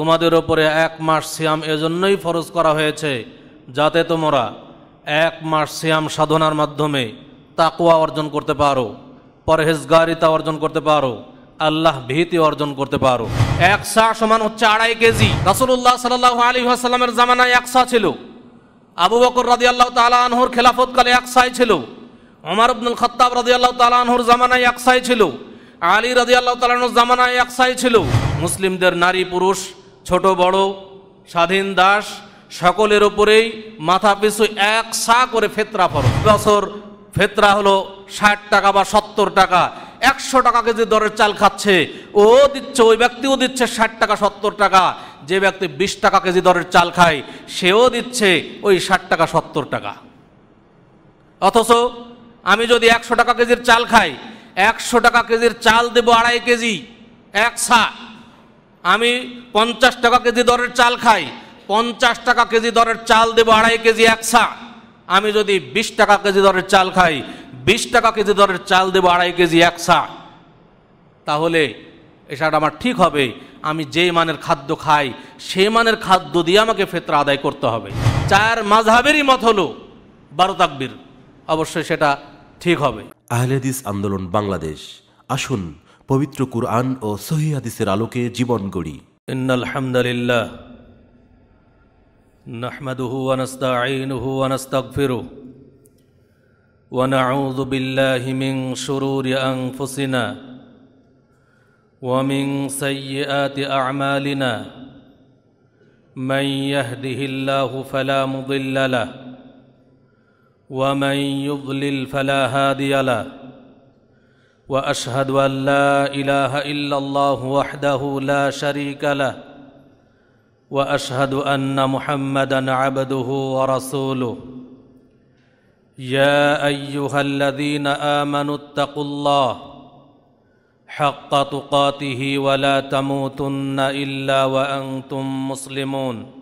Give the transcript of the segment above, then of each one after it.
তোমাদের ওপরে এক মাস সিয়াম এজন্যই ফরজ করা হয়েছে যাতে তোমরা এক মাস সিয়াম সাধনার মাধ্যমে তাকুয়া অর্জন করতে পারো পরহেজগারিতা অর্জন করতে পারো আল্লাহ ভীতি অর্জন করতে পারো এক সা সমান হচ্ছে আড়াই কেজি রাসুল্লাহ সাল্লাহ আলী আসাল্লামের জামানায় এক সা ছিল আবু বকর রাজি আল্লাহ তালাহর খেলাফতকালে এক সাই ছিল অমর আব্দুল খত্তাব রাজি আল্লাহ তালাহর জামানায় এক সাই ছিল আলী রাজি আল্লাহ তালাহর জামানায় এক সাই ছিল মুসলিমদের নারী পুরুষ ছোট বড় স্বাধীন দাস সকলের ওপরেই মাথা পিছু এক সা করে ফেতরা ফরজ বছর ফেতরা হলো ষাট টাকা বা সত্তর টাকা একশো টাকা কেজি দরের চাল খাচ্ছে ও দিচ্ছে ওই ব্যক্তিও দিচ্ছে ষাট টাকা সত্তর টাকা যে ব্যক্তি বিশ টাকা কেজি দরের চাল খায় সেও দিচ্ছে ওই ষাট টাকা সত্তর টাকা অথচ আমি যদি একশো টাকা কেজির চাল খাই একশো টাকা কেজির চাল দেবো আড়াই কেজি এক সা আমি পঞ্চাশ টাকা কেজি দরের চাল খাই পঞ্চাশ টাকা কেজি দরের চাল দেব আড়াই কেজি একসা আমি যদি বিশ টাকা কেজি দরের চাল খাই বিশ টাকা কেজি দরের চাল দেব আড়াই কেজি একসা তাহলে এটা আমার ঠিক হবে আমি যে মানের খাদ্য খাই সেই মানের খাদ্য দিয়ে আমাকে ফেতরা আদায় করতে হবে চার মাঝহাবেরই মত হলো বারো তাকবির অবশ্যই সেটা ঠিক হবে আহলেদিস আন্দোলন বাংলাদেশ আসুন পবিত্র কুরআন ও সহি হাদিসের আলোকে জীবন গড়ি আলহামদুলিল্লাহ نحمده ونستعينه ونستغفره ونعوذ بالله من شرور أنفسنا ومن سيئات أعمالنا من يهده الله فلا مضل له ومن يضلل فلا هادي له واشهد ان لا اله الا الله وحده لا شريك له واشهد ان محمدا عبده ورسوله يا ايها الذين امنوا اتقوا الله حق تقاته ولا تموتن الا وانتم مسلمون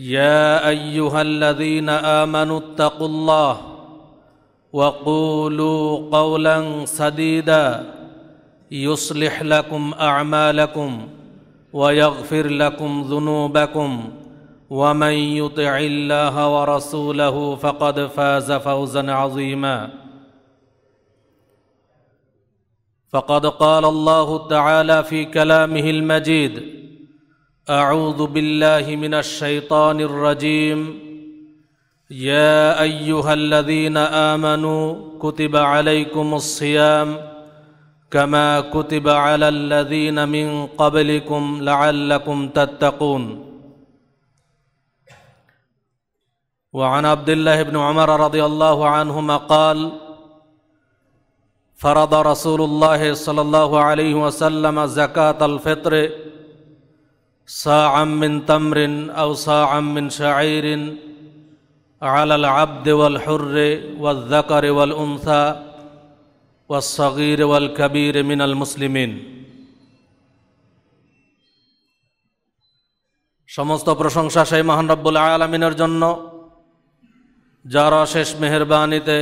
يا ايها الذين امنوا اتقوا الله وقولوا قولا سديدا يصلح لكم اعمالكم ويغفر لكم ذنوبكم ومن يطع الله ورسوله فقد فاز فوزا عظيما فقد قال الله تعالى في كلامه المجيد اعوذ بالله من الشيطان الرجيم يا ايها الذين امنوا كتب عليكم الصيام كما كتب على الذين من قبلكم لعلكم تتقون وعن عبد الله بن عمر رضي الله عنهما قال فرض رسول الله صلى الله عليه وسلم زكاه الفطر صاعا من تمر أو صاعا من شعير على العبد والحر والذكر والأنثى والصغير والكبير من المسلمين সমস্ত প্রশংসা সেই মহান রব্বুল আলমিনের জন্য যার অশেষ মেহরবানিতে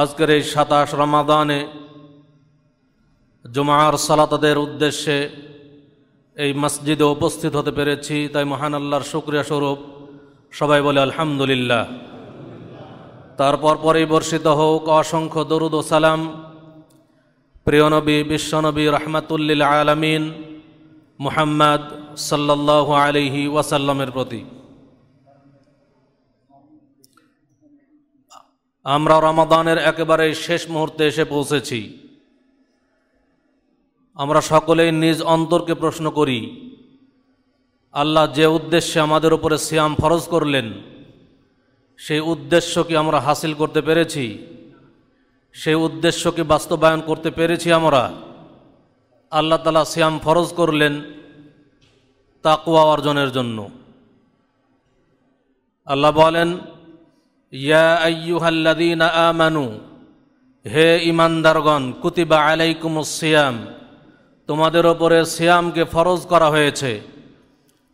আজকের এই সাতাশ রমাদানে জুমার সালাতদের উদ্দেশ্যে এই মসজিদে উপস্থিত হতে পেরেছি তাই মহান আল্লাহর শুক্রিয়া স্বরূপ সবাই বলে আলহামদুলিল্লাহ তারপর পরেই বর্ষিত হোক অসংখ্য দরুদ ও সালাম প্রিয়নবী বিশ্বনবী রহমাতুল্লিল আলমিন মুহাম্মদ সাল্লাহ আলিহি ওয়াসাল্লামের প্রতি আমরা রমাদানের একেবারে শেষ মুহূর্তে এসে পৌঁছেছি আমরা সকলেই নিজ অন্তরকে প্রশ্ন করি আল্লাহ যে উদ্দেশ্যে আমাদের উপরে সিয়াম ফরজ করলেন সেই উদ্দেশ্য কি আমরা হাসিল করতে পেরেছি সেই উদ্দেশ্য কি বাস্তবায়ন করতে পেরেছি আমরা আল্লাহ তালা সিয়াম ফরজ করলেন তাকুয়া অর্জনের জন্য আল্লাহ বলেন ইয়া আমানু হে ইমানদারগণ কুতিবা আলাইকুম সিয়াম তোমাদের ওপরে সিয়ামকে ফরজ করা হয়েছে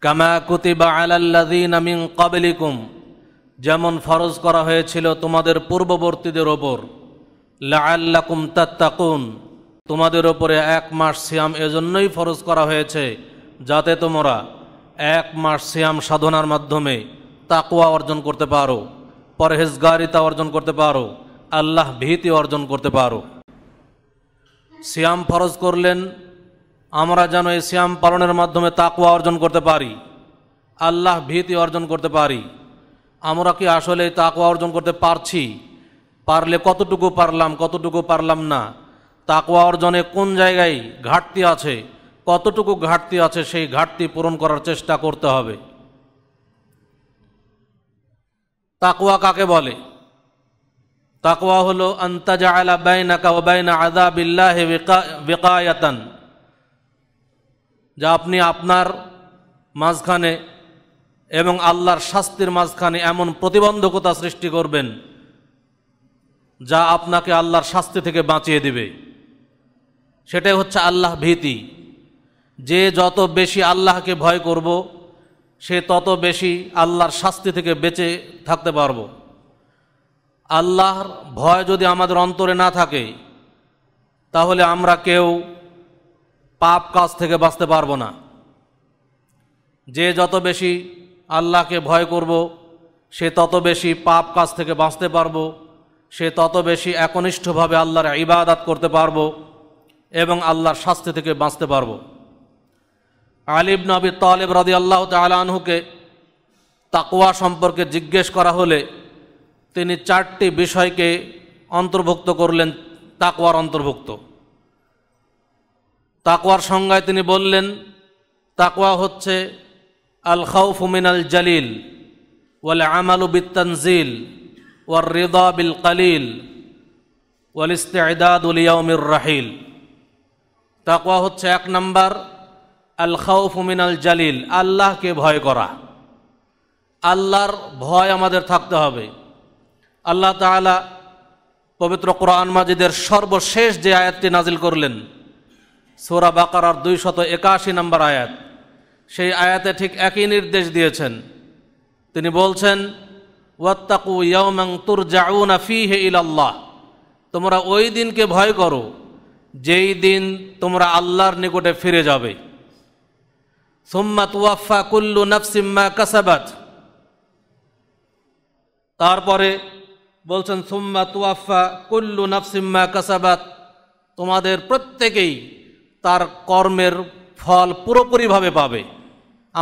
কামা কুতিবা আলাল্লাদিন আমিন কাবেলিকুম যেমন ফরজ করা হয়েছিল তোমাদের পূর্ববর্তীদের ওপর লাআল্লাকুম তাত্তাকুন তোমাদের ওপরে এক মাস সিয়াম এজন্যই ফরজ করা হয়েছে যাতে তোমরা এক মাস সিয়াম সাধনার মাধ্যমে তাকুয়া অর্জন করতে পারো পরহেজগারিতা অর্জন করতে পারো আল্লাহ ভীতি অর্জন করতে পারো সিয়াম ফরজ করলেন আমরা যেন এই শ্যাম পালনের মাধ্যমে তাকুয়া অর্জন করতে পারি আল্লাহ ভীতি অর্জন করতে পারি আমরা কি আসলে তাকুয়া অর্জন করতে পারছি পারলে কতটুকু পারলাম কতটুকু পারলাম না তাকুয়া অর্জনে কোন জায়গায় ঘাটতি আছে কতটুকু ঘাটতি আছে সেই ঘাটতি পূরণ করার চেষ্টা করতে হবে তাকুয়া কাকে বলে তাকুয়া হলো আন্তাজা আলা বাইনা কাবাইনা আদা বিল্লাহে বেকায়াতান যা আপনি আপনার মাঝখানে এবং আল্লাহর শাস্তির মাঝখানে এমন প্রতিবন্ধকতা সৃষ্টি করবেন যা আপনাকে আল্লাহর শাস্তি থেকে বাঁচিয়ে দিবে সেটাই হচ্ছে আল্লাহ ভীতি যে যত বেশি আল্লাহকে ভয় করব সে তত বেশি আল্লাহর শাস্তি থেকে বেঁচে থাকতে পারব আল্লাহর ভয় যদি আমাদের অন্তরে না থাকে তাহলে আমরা কেউ পাপ কাজ থেকে বাঁচতে পারবো না যে যত বেশি আল্লাহকে ভয় করব সে তত বেশি পাপ কাজ থেকে বাঁচতে পারবো সে তত বেশি একনিষ্ঠভাবে আল্লাহর ইবাদাত করতে পারবো এবং আল্লাহর শাস্তি থেকে বাঁচতে পারবো আলিব নবী তালেব রাজি আল্লাহ তালাহুকে তাকুয়া সম্পর্কে জিজ্ঞেস করা হলে তিনি চারটি বিষয়কে অন্তর্ভুক্ত করলেন তাকুয়ার অন্তর্ভুক্ত তাকওয়ার সংজ্ঞায় তিনি বললেন তাকওয়া হচ্ছে আল খাউফ আল জালিল ওয়াল আমালু বিত্তানজিল ওয়ার রিদা বিল কালিল ওয়াল ইস্তেদাদ উলিয়াউমির রাহিল তাকওয়া হচ্ছে এক নম্বর আল খাউফ আল জালিল আল্লাহকে ভয় করা আল্লাহর ভয় আমাদের থাকতে হবে আল্লাহ তালা পবিত্র কোরআন মাজিদের সর্বশেষ যে আয়াতটি নাজিল করলেন সোরা বাকার দুই শত একাশি নম্বর আয়াত সেই আয়াতে ঠিক একই নির্দেশ দিয়েছেন তিনি বলছেন ওয়াত্তাকু ইয়মং তুর জাউনা ফিহে ইলাল্লাহ তোমরা ওই দিনকে ভয় করো যেই দিন তোমরা আল্লাহর নিকটে ফিরে যাবে সোম্মা তুয়াফা কুল্লু নাফসিম্মা কাসাবাত তারপরে বলছেন সোম্মা তুয়াফা কুল্লু নাফসিম্মা কাসাবাত তোমাদের প্রত্যেকেই তার কর্মের ফল পুরোপুরিভাবে পাবে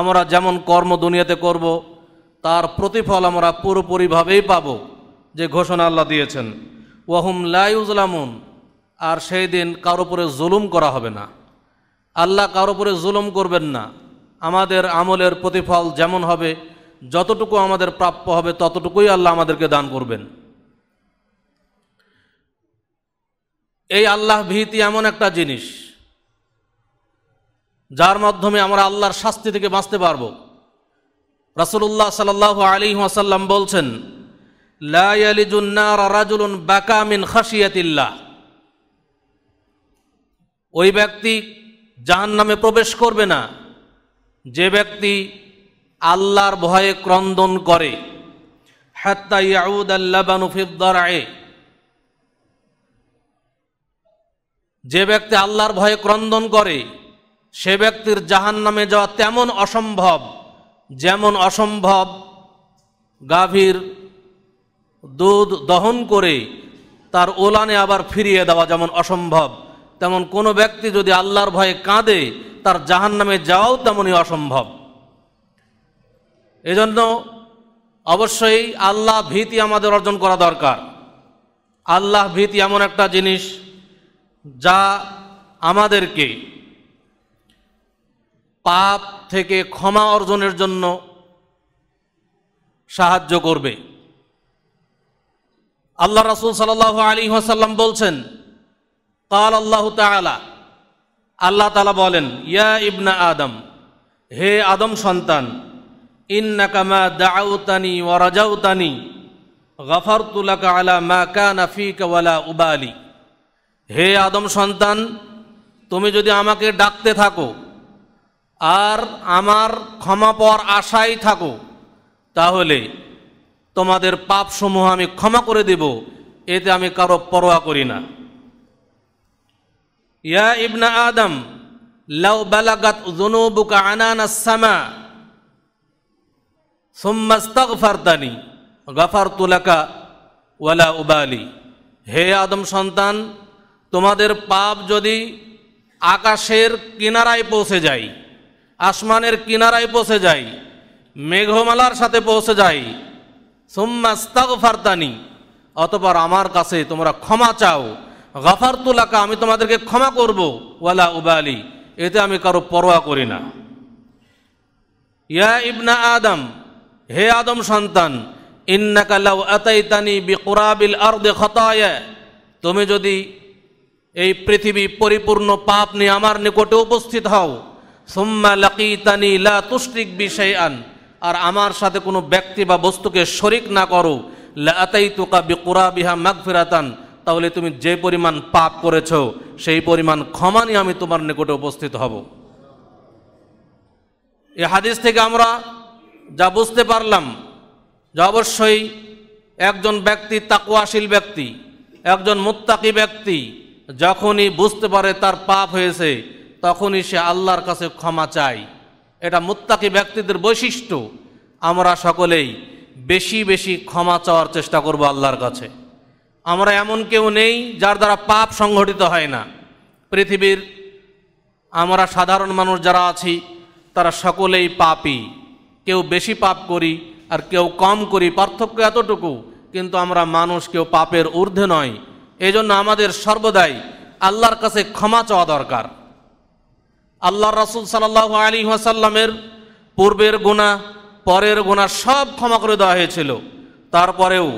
আমরা যেমন কর্ম দুনিয়াতে করব তার প্রতিফল আমরা পুরোপুরিভাবেই পাব যে ঘোষণা আল্লাহ দিয়েছেন ওয়াহুম লাইউজলামুন আর সেই দিন কার উপরে জুলুম করা হবে না আল্লাহ কারো উপরে জুলুম করবেন না আমাদের আমলের প্রতিফল যেমন হবে যতটুকু আমাদের প্রাপ্য হবে ততটুকুই আল্লাহ আমাদেরকে দান করবেন এই আল্লাহ ভীতি এমন একটা জিনিস যার মাধ্যমে আমরা আল্লাহর শাস্তি থেকে বাঁচতে পারব রাসুল্লাহ সাল্লাহ আলী আসাল্লাম বলছেন রাজুলুন বাকামিন খাসিয়াতিল্লাহ ওই ব্যক্তি জাহান নামে প্রবেশ করবে না যে ব্যক্তি আল্লাহর ভয়ে ক্রন্দন করে আয়ে যে ব্যক্তি আল্লাহর ভয়ে ক্রন্দন করে সে ব্যক্তির জাহান নামে যাওয়া তেমন অসম্ভব যেমন অসম্ভব গাভীর দুধ দহন করে তার ওলানে আবার ফিরিয়ে দেওয়া যেমন অসম্ভব তেমন কোনো ব্যক্তি যদি আল্লাহর ভয়ে কাঁদে তার জাহান নামে যাওয়াও তেমনই অসম্ভব এজন্য অবশ্যই আল্লাহ ভীতি আমাদের অর্জন করা দরকার আল্লাহ ভীতি এমন একটা জিনিস যা আমাদেরকে পাপ থেকে ক্ষমা অর্জনের জন্য সাহায্য করবে আল্লাহ রাসুল সাল্লাহ আলী হাসাল্লাম বলছেন কাল আল্লাহ তালা আল্লাহ তালা বলেন ইয়া ইবনা আদম হে আদম সন্তান ইন্না কামা দাউতানি ওয়ারাজাউতানি গফরতুলাকা আলা মা কানা ফিকা ওয়ালা উবালি হে আদম সন্তান তুমি যদি আমাকে ডাকতে থাকো আর আমার ক্ষমা পর আশাই থাকো তাহলে তোমাদের পাপসমূহ আমি ক্ষমা করে দেব এতে আমি কারো পরোয়া করি না ইয়া ইবনা আদম লাউ বালাগাত জুনুবুকা আনানা সামা সুম্মাস্তাগফারতানি গাফারতু লাকা ওয়ালা উবালি হে আদম সন্তান তোমাদের পাপ যদি আকাশের কিনারায় পৌঁছে যায় আসমানের কিনারায় পৌঁছে যাই মেঘমালার সাথে পৌঁছে যাই সোম্মাস্তাগ অতপর আমার কাছে তোমরা ক্ষমা চাও গাফার তুলাকা আমি তোমাদেরকে ক্ষমা করব ওয়ালা উবালি এতে আমি কারো পরোয়া করি না ইয়া ইবনা আদম হে আদম সন্তান ইন্নাকা লাউ আতাইতানি বিকুরাবিল আরদে খতায়া তুমি যদি এই পৃথিবী পরিপূর্ণ পাপ নিয়ে আমার নিকটে উপস্থিত হও সোম্মা লাকিতানি লা তুষ্টিক বিষয় আন আর আমার সাথে কোনো ব্যক্তি বা বস্তুকে শরিক না করো লাতাই তোকা বিকুরা বিহা মাগফিরাতান তাহলে তুমি যে পরিমাণ পাপ করেছ সেই পরিমাণ ক্ষমা নিয়ে আমি তোমার নিকটে উপস্থিত হব এ হাদিস থেকে আমরা যা বুঝতে পারলাম যে অবশ্যই একজন ব্যক্তি তাকুয়াশীল ব্যক্তি একজন মুত্তাকি ব্যক্তি যখনই বুঝতে পারে তার পাপ হয়েছে তখনই সে আল্লাহর কাছে ক্ষমা চাই এটা মুত্তাকি ব্যক্তিদের বৈশিষ্ট্য আমরা সকলেই বেশি বেশি ক্ষমা চাওয়ার চেষ্টা করব আল্লাহর কাছে আমরা এমন কেউ নেই যার দ্বারা পাপ সংঘটিত হয় না পৃথিবীর আমরা সাধারণ মানুষ যারা আছি তারা সকলেই পাপি কেউ বেশি পাপ করি আর কেউ কম করি পার্থক্য এতটুকু কিন্তু আমরা মানুষ কেউ পাপের ঊর্ধ্বে নয় এজন্য আমাদের সর্বদাই আল্লাহর কাছে ক্ষমা চাওয়া দরকার আল্লাহ রাসুল সাল্লাহ আলী ওয়াসাল্লামের পূর্বের গুণা পরের গুণা সব ক্ষমা করে দেওয়া হয়েছিল তারপরেও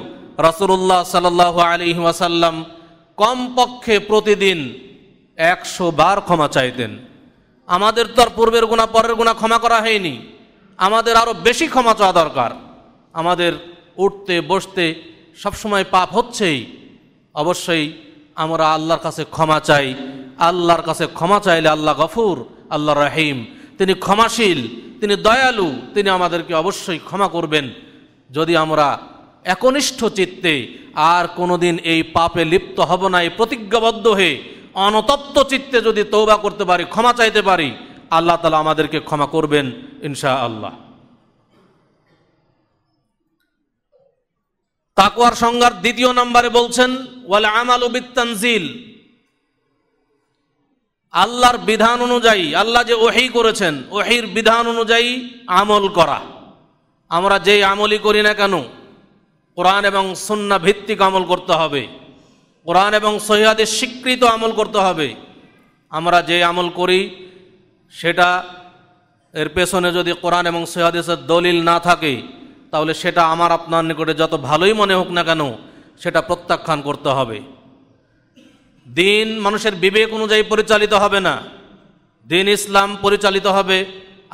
রাসুল্লাহ সাল্লাহ আলী ওয়াসাল্লাম কমপক্ষে প্রতিদিন একশো বার ক্ষমা চাইতেন আমাদের তো আর পূর্বের গুণা পরের গুণা ক্ষমা করা হয়নি আমাদের আরও বেশি ক্ষমা চাওয়া দরকার আমাদের উঠতে বসতে সবসময় পাপ হচ্ছেই অবশ্যই আমরা আল্লাহর কাছে ক্ষমা চাই আল্লাহর কাছে ক্ষমা চাইলে আল্লাহ গফুর আল্লাহ রাহিম তিনি ক্ষমাশীল তিনি দয়ালু তিনি আমাদেরকে অবশ্যই ক্ষমা করবেন যদি আমরা একনিষ্ঠ চিত্তে আর কোনোদিন এই পাপে লিপ্ত হব না এই প্রতিজ্ঞাবদ্ধ হয়ে অনতপ্ত চিত্তে যদি তৌবা করতে পারি ক্ষমা চাইতে পারি আল্লাহ তালা আমাদেরকে ক্ষমা করবেন ইনশা আল্লাহ তাকুয়ার সংজ্ঞার দ্বিতীয় নম্বরে বলছেন ওয়ালে আমাল তানজিল আল্লাহর বিধান অনুযায়ী আল্লাহ যে ওহি করেছেন ওহির বিধান অনুযায়ী আমল করা আমরা যেই আমলই করি না কেন কোরআন এবং সুন্না ভিত্তিক আমল করতে হবে কোরআন এবং সহিদের স্বীকৃত আমল করতে হবে আমরা যে আমল করি সেটা এর পেছনে যদি কোরআন এবং সহিদের দলিল না থাকে তাহলে সেটা আমার আপনার নিকটে যত ভালোই মনে হোক না কেন সেটা প্রত্যাখ্যান করতে হবে দিন মানুষের বিবেক অনুযায়ী পরিচালিত হবে না দিন ইসলাম পরিচালিত হবে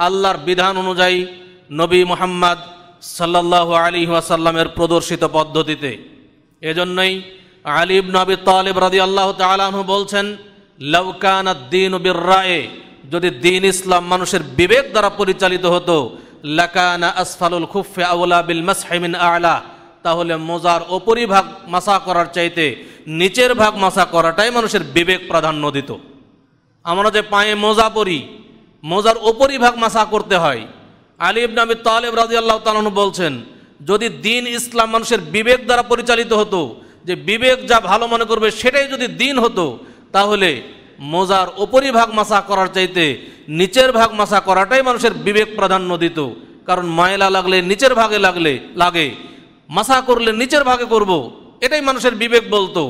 আল্লাহর বিধান অনুযায়ী নবী মোহাম্মদ সাল্লাহ আলী আসাল্লামের প্রদর্শিত পদ্ধতিতে এজন্যই আলিব নবী তালেব রাজি আল্লাহ তালু বলছেন লৌকান দিন রায়ে যদি দিন ইসলাম মানুষের বিবেক দ্বারা পরিচালিত হতো লাকানা আসফালুল খুফে আউলা বিল মাসহেমিন আলা তাহলে মোজার ওপরই ভাগ মাসা করার চাইতে নিচের ভাগ মাসা করাটাই মানুষের বিবেক প্রাধান্য দিত আমরা যে পায়ে মোজা পরি মোজার ওপরই ভাগ মাসা করতে হয় আলিব নাবি তালেব রাজি আল্লাহ তালন বলছেন যদি দিন ইসলাম মানুষের বিবেক দ্বারা পরিচালিত হতো যে বিবেক যা ভালো মনে করবে সেটাই যদি দিন হতো তাহলে মোজার ওপরই ভাগ মাসা করার চাইতে নিচের ভাগ মাসা করাটাই মানুষের বিবেক প্রাধান্য দিত কারণ মায়লা লাগলে নিচের ভাগে লাগলে লাগে মাসা করলে নিচের ভাগে করব। এটাই মানুষের বিবেক বলতো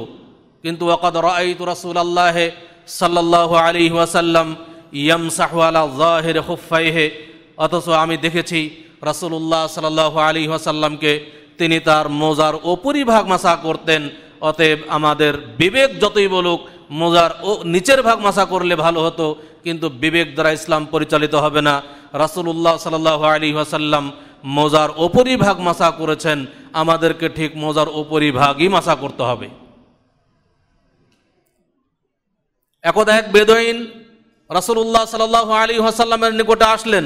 কিন্তু ওয়াকাদ রাইত রাসুল আল্লাহে সাল্লাহ আলী ওয়াসাল্লাম ইয়াম সাহওয়ালা জাহের হুফাইহে অথচ আমি দেখেছি রাসুল্লাহ সাল্লাহ আলী ওয়াসাল্লামকে তিনি তার মোজার ভাগ মাসা করতেন অতএব আমাদের বিবেক যতই বলুক মোজার ও নিচের ভাগ মাসা করলে ভালো হতো কিন্তু বিবেক দ্বারা ইসলাম পরিচালিত হবে না রাসুল্লাহ সাল আলী ওয়াসাল্লাম মোজার ভাগ মাসা করেছেন আমাদেরকে ঠিক মজার ভাগই মাসা করতে হবে একদা এক বেদইন রাসুল্লাহ সাল আলী হাসাল্লামের নিকটে আসলেন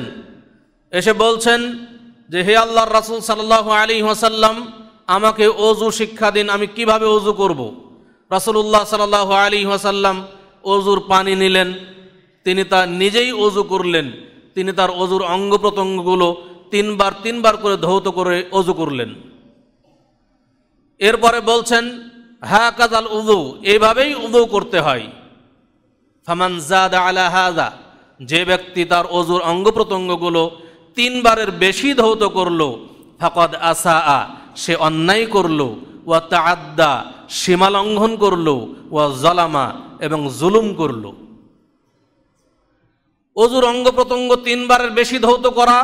এসে বলছেন যে হে আল্লাহ রাসুল সাল্লাহ আলী হাসাল্লাম আমাকে অজু শিক্ষা দিন আমি কিভাবে অজু করব রাসুল্লাহ সাল্লাহ আলী হাসাল্লাম অজুর পানি নিলেন তিনি তা নিজেই অজু করলেন তিনি তার অজুর অঙ্গ প্রত্যঙ্গগুলো তিনবার তিনবার করে ধৌত করে অজু করলেন এরপরে বলছেন হ্যাঁ কাজাল উদু এইভাবেই উদু করতে হয় আলা হাজা যে ব্যক্তি তার অজুর অঙ্গ প্রত্যঙ্গগুলো তিনবারের বেশি ধৌত করল ফাকদ আসা আ সে অন্যায় করল ও তাআদ্দা সীমা লঙ্ঘন করল ও জলামা এবং জুলুম করল অজুর অঙ্গ প্রত্যঙ্গ তিনবারের বেশি ধৌত করা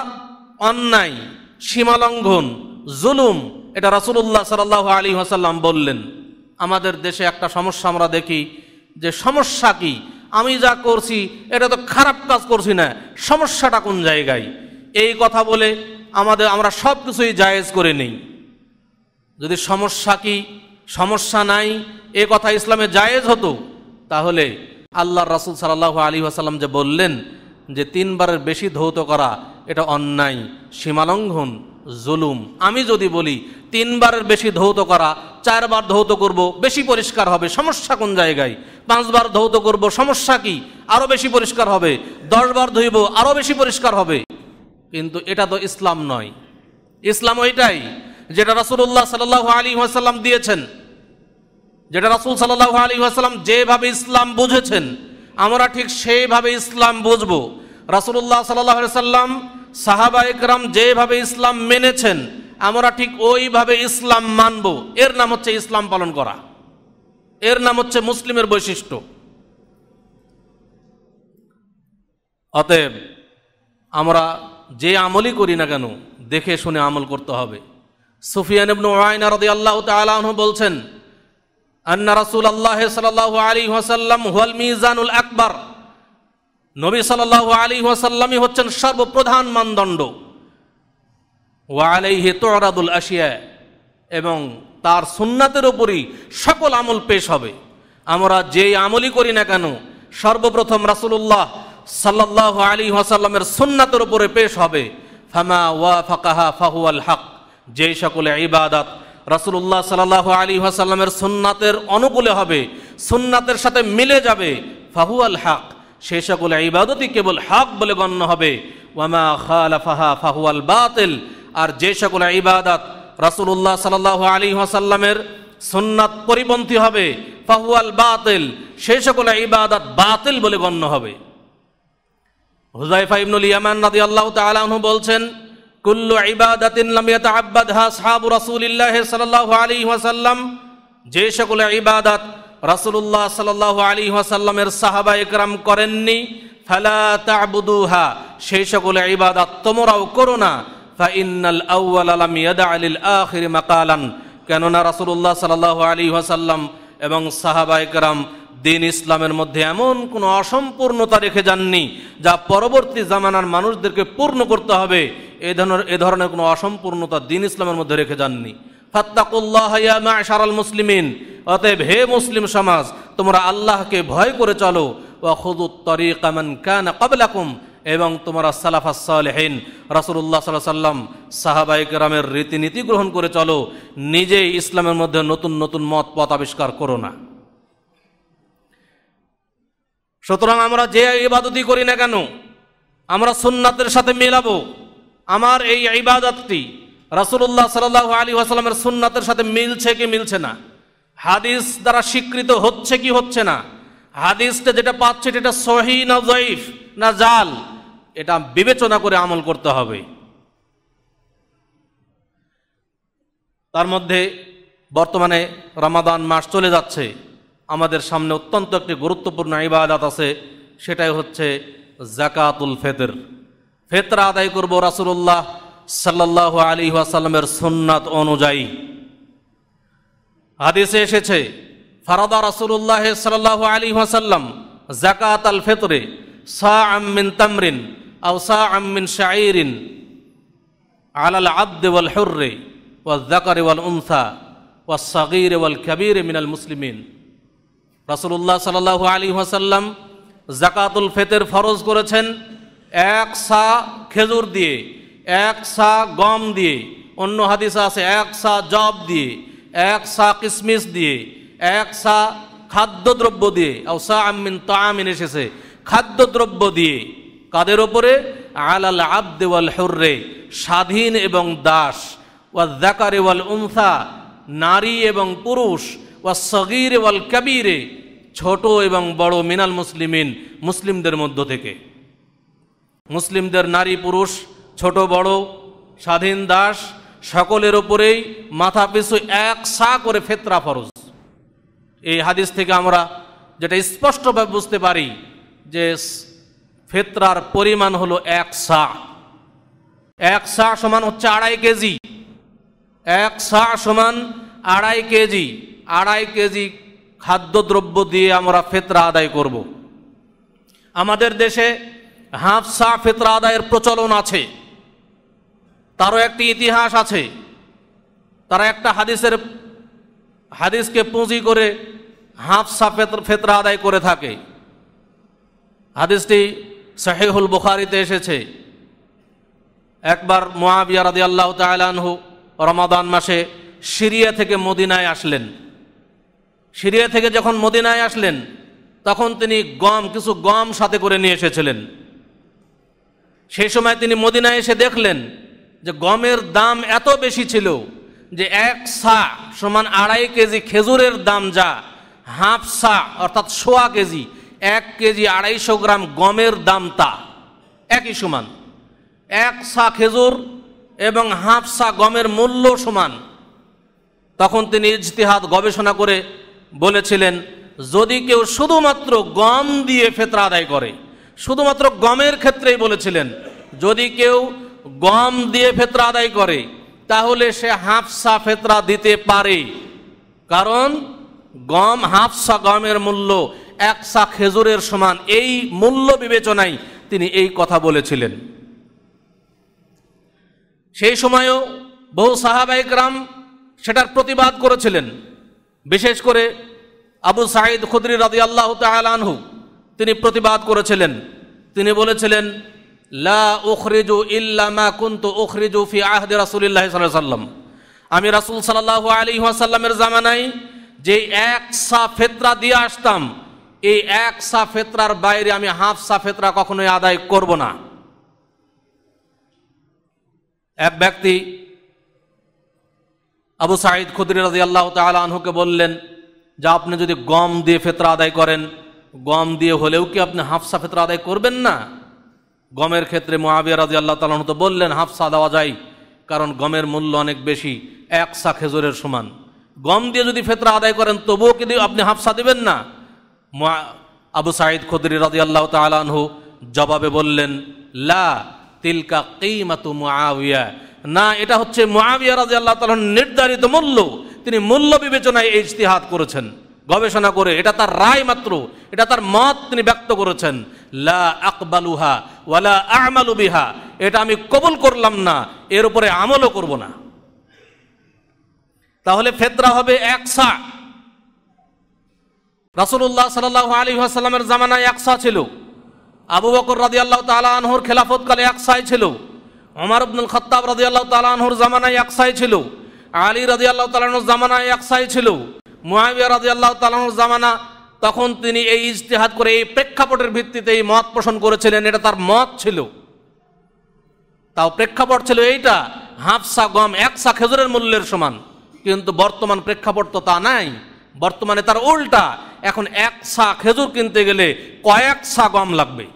অন্যায় সীমালঙ্ঘন জুলুম এটা রাসুলুল্লাহ সাল আলী হাসাল্লাম বললেন আমাদের দেশে একটা সমস্যা আমরা দেখি যে সমস্যা কি আমি যা করছি এটা তো খারাপ কাজ করছি না সমস্যাটা কোন জায়গায় এই কথা বলে আমাদের আমরা সব কিছুই জায়েজ করে নেই যদি সমস্যা কি সমস্যা নাই এ কথা ইসলামে জায়েজ হতো তাহলে আল্লাহ রাসুল সাল্লাহ আলী আসাল্লাম যে বললেন যে তিনবারের বেশি ধৌত করা এটা অন্যায় সীমালঙ্ঘন জুলুম আমি যদি বলি তিনবারের বেশি ধৌত করা চারবার ধৌত করব বেশি পরিষ্কার হবে সমস্যা কোন জায়গায় পাঁচবার ধৌত করব সমস্যা কি আরও বেশি পরিষ্কার হবে দশবার ধুইব আরও বেশি পরিষ্কার হবে কিন্তু এটা তো ইসলাম নয় ইসলাম ওইটাই যেটা রাসুল্লাহ সাল্লাহ আলী আসাল্লাম দিয়েছেন যেটা রাসুল সাল্লাহ আলী আসাল্লাম যেভাবে ইসলাম বুঝেছেন আমরা ঠিক সেইভাবে ইসলাম বুঝবো রাসুল্লাহ সাল্লাম সাহাবা একরাম যেভাবে ইসলাম মেনেছেন আমরা ঠিক ওইভাবে ইসলাম মানব এর নাম হচ্ছে ইসলাম পালন করা এর নাম হচ্ছে মুসলিমের বৈশিষ্ট্য অতএব আমরা যে আমলই করি না কেন দেখে শুনে আমল করতে হবে সুফিয়ান ইবনু ওয়াইন আল্লাহ তাআলাহ বলছেন আন্না রাসূল আল্লাহ সাল্লাল্লাহু আলাইহি ওয়াসাল্লাম হুয়াল মিজানুল আকবার নবী সাল্লাহ আলী ওয়াসাল্লামই হচ্ছেন সর্বপ্রধান মানদণ্ড ওয়ালাইহে তোরাদুল আসিয়া এবং তার সুন্নাতের ওপরই সকল আমল পেশ হবে আমরা যেই আমলই করি না কেন সর্বপ্রথম রাসুলুল্লাহ সাল্লাহ আলী ওয়াসাল্লামের সুন্নাতের ওপরে পেশ হবে ফামা ওয়া ফাকাহা আল হক যেই সকলে ইবাদত রাসুলুল্লাহ সাল্লাহ আলী ওয়াসাল্লামের সুন্নাতের অনুকূলে হবে সুন্নাতের সাথে মিলে যাবে আল হক সে সকল ইবাদতই কেবল হক বলে গণ্য হবে ওয়ামা খালাফাহা ফাহুয়াল বাতিল আর যে সকল ইবাদত রাসুলুল্লাহ সাল্লাহ আলী ওয়াসাল্লামের সুন্নাত পরিপন্থী হবে ফাহুয়াল বাতিল সে সকল ইবাদত বাতিল বলে গণ্য হবে হুজাইফা ইবনুল ইয়ামান নাদি আল্লাহ তালাহু বলছেন কুল্লু ইবাদাতিন লাম ইয়াতাআব্বাদহা আসহাবু রাসূলিল্লাহ সাল্লাল্লাহু আলী ওয়াসাল্লাম যে সকল ইবাদত রাসুল্লাহ সাল্লাহ আলী ওয়াসাল্লামের সাহাবা একরাম করেননি ফালা তাবুদুহা সেই সকল ইবাদত তোমরাও করো না ফাইন্নাল আউয়াল আলাম ইয়াদা আলিল আখির মাকালান কেননা রাসুল্লাহ সাল্লাহ আলী ওয়াসাল্লাম এবং সাহাবা একরাম দিন ইসলামের মধ্যে এমন কোনো অসম্পূর্ণতা রেখে যাননি যা পরবর্তী জামানার মানুষদেরকে পূর্ণ করতে হবে এ ধরনের এ ধরনের কোনো অসম্পূর্ণতা দিন ইসলামের মধ্যে রেখে যাননি ফাত্তাকুল্লাহ ফাত্তাকুল্লাহাল মুসলিমিন অতএব হে মুসলিম সমাজ তোমরা আল্লাহকে ভয় করে চলো ওয়াহুদুত্তরিকামান কান কবলাকুম এবং তোমরা সালাফাসালেহীন রাসুল্লাহ সাল্লাহ সাল্লাম সাহাবাইক রামের রীতিনীতি গ্রহণ করে চলো নিজেই ইসলামের মধ্যে নতুন নতুন মত পথ আবিষ্কার করো না সুতরাং আমরা যে ইবাদতই করি না কেন আমরা সুন্নাতের সাথে মেলাবো আমার এই ইবাদতটি রাসুল্লাহ সাল্লাহ আলী আসালামের সুন্নাতের সাথে মিলছে কি মিলছে না হাদিস দ্বারা স্বীকৃত হচ্ছে কি হচ্ছে না হাদিসটা যেটা পাচ্ছে এটা সহি না জয়ীফ না জাল এটা বিবেচনা করে আমল করতে হবে তার মধ্যে বর্তমানে রমাদান মাস চলে যাচ্ছে আমাদের সামনে অত্যন্ত একটি গুরুত্বপূর্ণ ইবাদাত আছে সেটাই হচ্ছে জাকাতুল ফেতের ফেতরা আদায় করবো রাসুল্লাহ সাল্লাহ আলী আসাল্লামের সুন্নাত অনুযায়ী হাদিসে এসেছে ফারাদা রাসুল্লাহ সাল্লাহ আলী আসাল্লাম জাকাত আল ফেতরে সা আমিন তামরিন আও সা আমিন শাইরিন আলাল আব্দে ওয়াল হুর্রে ওয়া জাকার ওয়াল উনসা ওয়া সাগির ওয়াল কাবির মিনাল মুসলিমিন রাসুল্লাহ সাল্লাহ আলী আসাল্লাম জাকাতুল ফেতের ফরজ করেছেন এক সা খেজুর দিয়ে এক সা গম দিয়ে অন্য হাদিসে আছে এক সা জব দিয়ে এক সা কিসমিস দিয়ে এক সা খাদ্যদ্রব্য দিয়ে আউসা আমিন তামিন এসেছে খাদ্যদ্রব্য দিয়ে কাদের ওপরে আলাল আবদেওয়াল হর্রে স্বাধীন এবং দাস ওয়া জাকারে ওয়াল উমসা নারী এবং পুরুষ ওয়া সগির ওয়াল কাবিরে ছোট এবং বড় মিনাল মুসলিমিন মুসলিমদের মধ্য থেকে মুসলিমদের নারী পুরুষ ছোট বড় স্বাধীন দাস সকলের ওপরেই মাথা পিছু এক সা করে ফেতরা ফরজ এই হাদিস থেকে আমরা যেটা স্পষ্টভাবে বুঝতে পারি যে ফেতরার পরিমাণ হলো এক সা এক সা সমান হচ্ছে আড়াই কেজি এক সা সমান আড়াই কেজি আড়াই কেজি খাদ্যদ্রব্য দিয়ে আমরা ফেতরা আদায় করব আমাদের দেশে হাফ সা ফেতরা আদায়ের প্রচলন আছে তারও একটি ইতিহাস আছে তারা একটা হাদিসের হাদিসকে পুঁজি করে হাফসা ফেতরা আদায় করে থাকে হাদিসটি শাহেহুল বুখারিতে এসেছে একবার মোয়াবিয়া রাদি আল্লাহ তাহলানহু রমাদান মাসে সিরিয়া থেকে মদিনায় আসলেন সিরিয়া থেকে যখন মদিনায় আসলেন তখন তিনি গম কিছু গম সাথে করে নিয়ে এসেছিলেন সেই সময় তিনি মদিনায় এসে দেখলেন যে গমের দাম এত বেশি ছিল যে এক সা সমান আড়াই কেজি খেজুরের দাম যা হাফ সা অর্থাৎ সোয়া কেজি এক কেজি আড়াইশো গ্রাম গমের দাম তা একই সমান এক সা খেজুর এবং হাফ সা গমের মূল্য সমান তখন তিনি ইজতিহাদ গবেষণা করে বলেছিলেন যদি কেউ শুধুমাত্র গম দিয়ে ফেতরা আদায় করে শুধুমাত্র গমের ক্ষেত্রেই বলেছিলেন যদি কেউ গম দিয়ে ফেতরা আদায় করে তাহলে সে হাফসা ফেতরা দিতে পারে কারণ গম হাফসা গমের মূল্য একসা খেজুরের সমান এই মূল্য বিবেচনায় তিনি এই কথা বলেছিলেন সেই সময়ও বহু রাম সেটার প্রতিবাদ করেছিলেন বিশেষ করে আবু সাঈদ খুদ্রি রাজি আল্লাহ তালানহু তিনি প্রতিবাদ করেছিলেন তিনি বলেছিলেন লা উখরিজু ইল্লামা কুন্তু উখরিজু ফি আহদে রাসুলিল্লাহ সাল্লাম আমি রাসূল সাল্লাহ আলী ওয়াসাল্লামের জামানায় যে এক সা ফেতরা দিয়ে আসতাম এই এক সা ফেতরার বাইরে আমি হাফ সা ফেতরা কখনোই আদায় করব না এক ব্যক্তি আবু সাঈদ খুদরি রাজি আল্লাহ আনহুকে বললেন যে আপনি যদি গম দিয়ে ফেতরা আদায় করেন গম দিয়ে হলেও কি আপনি হাফসা ফেতরা আদায় করবেন না গমের ক্ষেত্রে মহাবিয়া রাজি আল্লাহ তালন তো বললেন হাফসা দেওয়া যায় কারণ গমের মূল্য অনেক বেশি এক সা খেজুরের সমান গম দিয়ে যদি ফেতরা আদায় করেন তবুও কিন্তু আপনি হাফসা দেবেন না আবু সাঈদ খুদরি রাজি আল্লাহ তালহু জবাবে বললেন লা তিলকা কেইমাতু মুআবিয়া না এটা হচ্ছে মহাবিয়া রাজি আল্লাহ তালন নির্ধারিত মূল্য তিনি মূল্য বিবেচনায় ইজতিহাদ করেছেন গবেষণা করে এটা তার রায় মাত্র এটা তার মত তিনি ব্যক্ত করেছেন লা আকবালুহা ওয়ালা আমালু বিহা এটা আমি কবুল করলাম না এর উপরে আমলও করব না তাহলে ফেতরা হবে একসা রাসুল্লাহ সাল্লাল্লাহু আলী আসাল্লামের জামানায় একসা ছিল আবু বকর রাজি আল্লাহ তালা আনহুর খেলাফতকালে একসাই ছিল অমর আব্দুল খত্তাব রাজি আল্লাহ তালা আনহুর জামানায় একসাই ছিল আলী রাজি আল্লাহ তালানুর জামানায় একসাই ছিল মুহাবিয়া আল্লাহ জামানা তখন তিনি এই ইজতিহাদ করে এই প্রেক্ষাপটের ভিত্তিতে এই মত পোষণ করেছিলেন এটা তার মত ছিল তাও প্রেক্ষাপট ছিল এইটা হাফসা গম একসা খেজুরের মূল্যের সমান কিন্তু বর্তমান প্রেক্ষাপট তো তা নাই বর্তমানে তার উল্টা এখন এক সা খেজুর কিনতে গেলে কয়েক সা গম লাগবে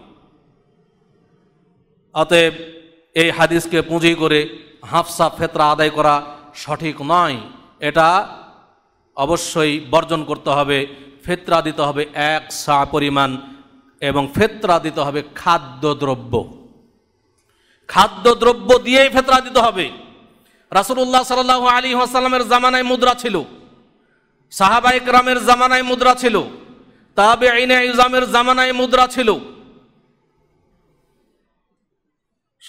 অতএব এই হাদিসকে পুঁজি করে হাফসা ফেতরা আদায় করা সঠিক নয় এটা অবশ্যই বর্জন করতে হবে ফেতরা দিতে হবে এক সা পরিমাণ এবং ফেতরা দিতে হবে খাদ্যদ্রব্য খাদ্যদ্রব্য দিয়েই ফেতরা দিতে হবে রাসুল্লাহ সাল আলী আসাল্লামের জামানায় মুদ্রা ছিল সাহাবাইক রামের জামানায় মুদ্রা ছিল তাহবে আইনে ইজামের জামানায় মুদ্রা ছিল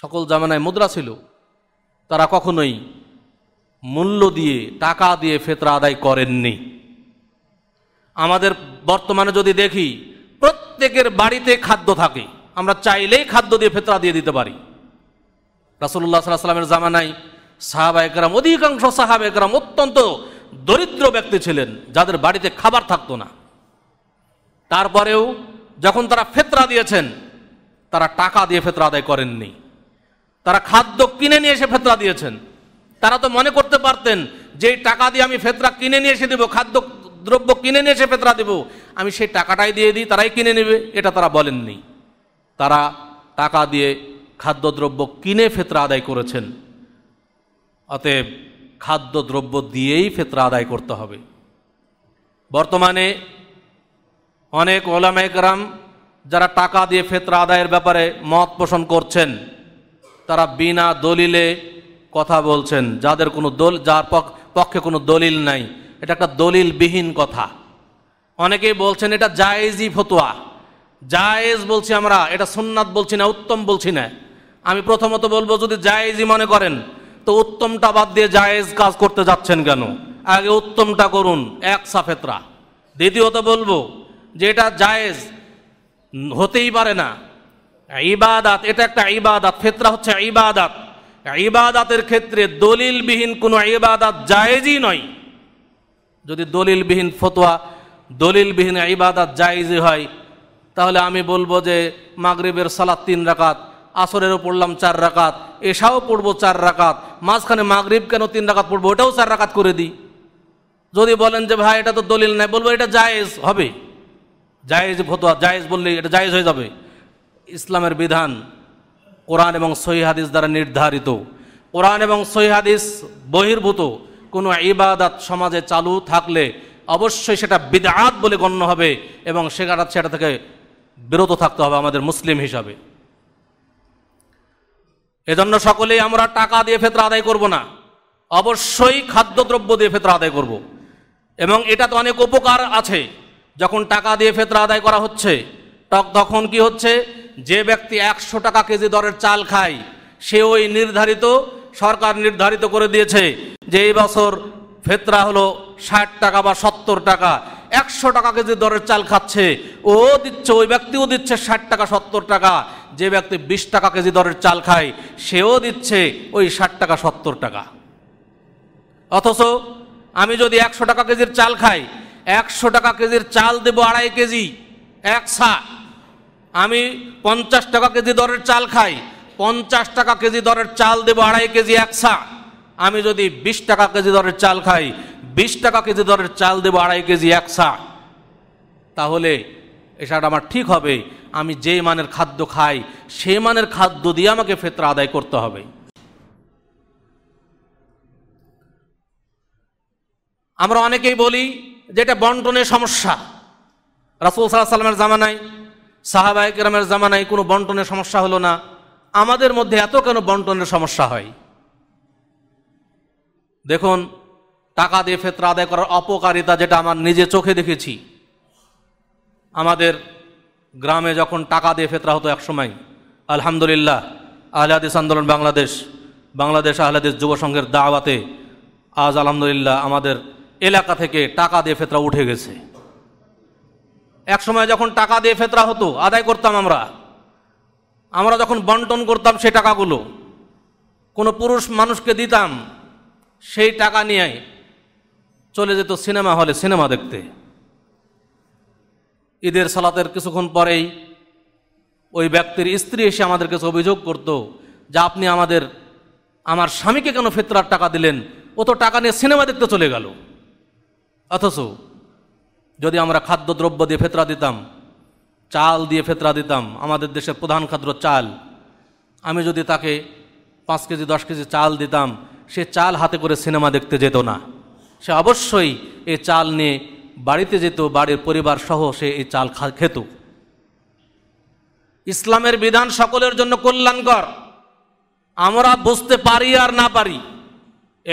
সকল জামানায় মুদ্রা ছিল তারা কখনোই মূল্য দিয়ে টাকা দিয়ে ফেতরা আদায় করেননি আমাদের বর্তমানে যদি দেখি প্রত্যেকের বাড়িতে খাদ্য থাকে আমরা চাইলেই খাদ্য দিয়ে ফেতরা দিয়ে দিতে পারি রাসুল্লাহ সাল্লামের জামানায় সাহাবা একরাম অধিকাংশ সাহাব একরাম অত্যন্ত দরিদ্র ব্যক্তি ছিলেন যাদের বাড়িতে খাবার থাকতো না তারপরেও যখন তারা ফেতরা দিয়েছেন তারা টাকা দিয়ে ফেতরা আদায় করেননি তারা খাদ্য কিনে নিয়ে এসে ফেতরা দিয়েছেন তারা তো মনে করতে পারতেন যে টাকা দিয়ে আমি ফেতরা কিনে নিয়ে এসে দেবো খাদ্য দ্রব্য কিনে নিয়ে এসে ফেতরা দেবো আমি সেই টাকাটাই দিয়ে দিই তারাই কিনে নেবে এটা তারা বলেননি তারা টাকা দিয়ে খাদ্যদ্রব্য কিনে ফেতরা আদায় করেছেন অতএব খাদ্যদ্রব্য দিয়েই ফেতরা আদায় করতে হবে বর্তমানে অনেক ওলামেকরাম যারা টাকা দিয়ে ফেতরা আদায়ের ব্যাপারে মত পোষণ করছেন তারা বিনা দলিলে কথা বলছেন যাদের কোনো দল যার পক্ষে কোনো দলিল নাই এটা একটা দলিলবিহীন কথা অনেকেই বলছেন এটা জায়েজই ফতোয়া জায়েজ বলছি আমরা এটা সোননাথ বলছি না উত্তম বলছি না আমি প্রথমত বলবো যদি জায়েজই মনে করেন তো উত্তমটা বাদ দিয়ে জায়েজ কাজ করতে যাচ্ছেন কেন আগে উত্তমটা করুন এক সাফেতরা দ্বিতীয়ত বলবো যে এটা জায়েজ হতেই পারে না ইবাদাত এটা একটা ইবাদাত ফেতরা হচ্ছে ইবাদাত ইবাদাতের ক্ষেত্রে দলিলবিহীন কোনো ইবাদাত জায়েজই নয় যদি দলিলবিহীন ফতোয়া দলিলবিহীন ইবাদাত জায়েজই হয় তাহলে আমি বলবো যে মাগরিবের সালাদ তিন রাকাত আসরেরও পড়লাম চার রাকাত এসাও পড়বো চার রাকাত মাঝখানে মাগরিব কেন তিন রাকাত পড়বো ওটাও চার রাকাত করে দিই যদি বলেন যে ভাই এটা তো দলিল নাই বলবো এটা জায়েজ হবে জায়েজ ফতোয়া জায়েজ বললে এটা জায়েজ হয়ে যাবে ইসলামের বিধান কোরআন এবং হাদিস দ্বারা নির্ধারিত কোরআন এবং হাদিস বহির্ভূত কোনো ইবাদাত সমাজে চালু থাকলে অবশ্যই সেটা বিদাত বলে গণ্য হবে এবং সেটা সেটা থেকে বিরত থাকতে হবে আমাদের মুসলিম হিসাবে এজন্য সকলেই আমরা টাকা দিয়ে ফেতরা আদায় করব না অবশ্যই খাদ্যদ্রব্য দিয়ে ফেতরা আদায় করব। এবং এটা তো অনেক উপকার আছে যখন টাকা দিয়ে ফেতরা আদায় করা হচ্ছে তখন কি হচ্ছে যে ব্যক্তি একশো টাকা কেজি দরের চাল খায় সে ওই নির্ধারিত সরকার নির্ধারিত করে দিয়েছে যে এই বছর ফেতরা হলো ষাট টাকা বা সত্তর টাকা একশো টাকা কেজি দরের চাল খাচ্ছে ও দিচ্ছে ওই ব্যক্তিও দিচ্ছে ষাট টাকা সত্তর টাকা যে ব্যক্তি বিশ টাকা কেজি দরের চাল খায় সেও দিচ্ছে ওই ষাট টাকা সত্তর টাকা অথচ আমি যদি একশো টাকা কেজির চাল খাই একশো টাকা কেজির চাল দেব আড়াই কেজি এক সা আমি পঞ্চাশ টাকা কেজি দরের চাল খাই পঞ্চাশ টাকা কেজি দরের চাল দেবো আড়াই কেজি একশা আমি যদি বিশ টাকা কেজি দরের চাল খাই বিশ টাকা কেজি দরের চাল দেবো আড়াই কেজি একশা তাহলে এসাটা আমার ঠিক হবে আমি যে মানের খাদ্য খাই সে মানের খাদ্য দিয়ে আমাকে ফেতরা আদায় করতে হবে আমরা অনেকেই বলি যেটা বন্টনের সমস্যা রাসুল সাল্লাহ সাল্লামের জামানায় সাহাবায় গ্রামের জামানায় কোনো বন্টনের সমস্যা হলো না আমাদের মধ্যে এত কেন বন্টনের সমস্যা হয় দেখুন টাকা দিয়ে ফেতরা আদায় করার অপকারিতা যেটা আমার নিজে চোখে দেখেছি আমাদের গ্রামে যখন টাকা দিয়ে ফেতরা হতো একসময় আলহামদুলিল্লাহ আহলাদিস আন্দোলন বাংলাদেশ বাংলাদেশ আহলাদিস যুব সংঘের দাওয়াতে আজ আলহামদুলিল্লাহ আমাদের এলাকা থেকে টাকা দিয়ে ফেতরা উঠে গেছে এক সময় যখন টাকা দিয়ে ফেতরা হতো আদায় করতাম আমরা আমরা যখন বন্টন করতাম সেই টাকাগুলো কোনো পুরুষ মানুষকে দিতাম সেই টাকা নিয়ে চলে যেত সিনেমা হলে সিনেমা দেখতে ঈদের সালাতের কিছুক্ষণ পরেই ওই ব্যক্তির স্ত্রী এসে আমাদের কাছে অভিযোগ করত যে আপনি আমাদের আমার স্বামীকে কেন ফেতরার টাকা দিলেন ও তো টাকা নিয়ে সিনেমা দেখতে চলে গেল অথচ যদি আমরা খাদ্যদ্রব্য দিয়ে ফেতরা দিতাম চাল দিয়ে ফেতরা দিতাম আমাদের দেশের প্রধান খাদ্য চাল আমি যদি তাকে পাঁচ কেজি দশ কেজি চাল দিতাম সে চাল হাতে করে সিনেমা দেখতে যেত না সে অবশ্যই এই চাল নিয়ে বাড়িতে যেত বাড়ির পরিবার সহ সে এই চাল খেত ইসলামের বিধান সকলের জন্য কল্যাণকর আমরা বুঝতে পারি আর না পারি